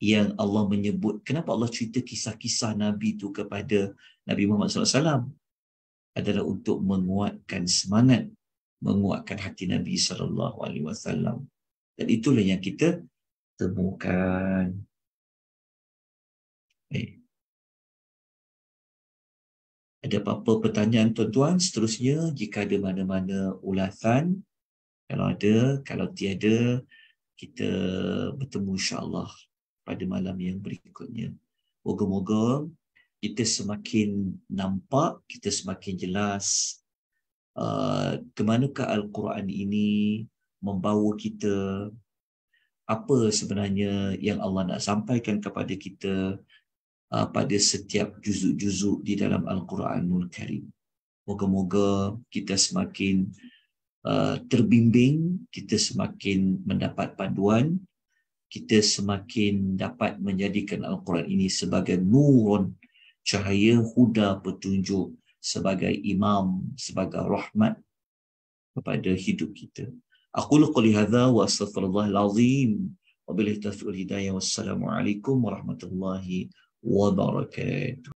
yang Allah menyebut kenapa Allah cerita kisah-kisah nabi itu kepada Nabi Muhammad sallallahu alaihi wasallam adalah untuk menguatkan semangat menguatkan hati nabi sallallahu alaihi wasallam dan itulah yang kita temukan hey. ada apa-apa pertanyaan tuan-tuan seterusnya jika ada mana-mana ulasan kalau ada kalau tiada kita bertemu insya-Allah pada malam yang berikutnya. Moga-moga kita semakin nampak, kita semakin jelas uh, ke manakah Al-Quran ini membawa kita apa sebenarnya yang Allah nak sampaikan kepada kita uh, pada setiap juzuk-juzuk di dalam Al-Quranul Karim. Moga-moga kita semakin uh, terbimbing, kita semakin mendapat panduan kita semakin dapat menjadikan Al-Quran ini sebagai nurun, cahaya huda petunjuk sebagai imam, sebagai rahmat kepada hidup kita. Aku lu qali wa astaghfirullah al-azim wa bilahi taufiq wal hidayah wassalamu alaikum warahmatullahi wabarakatuh.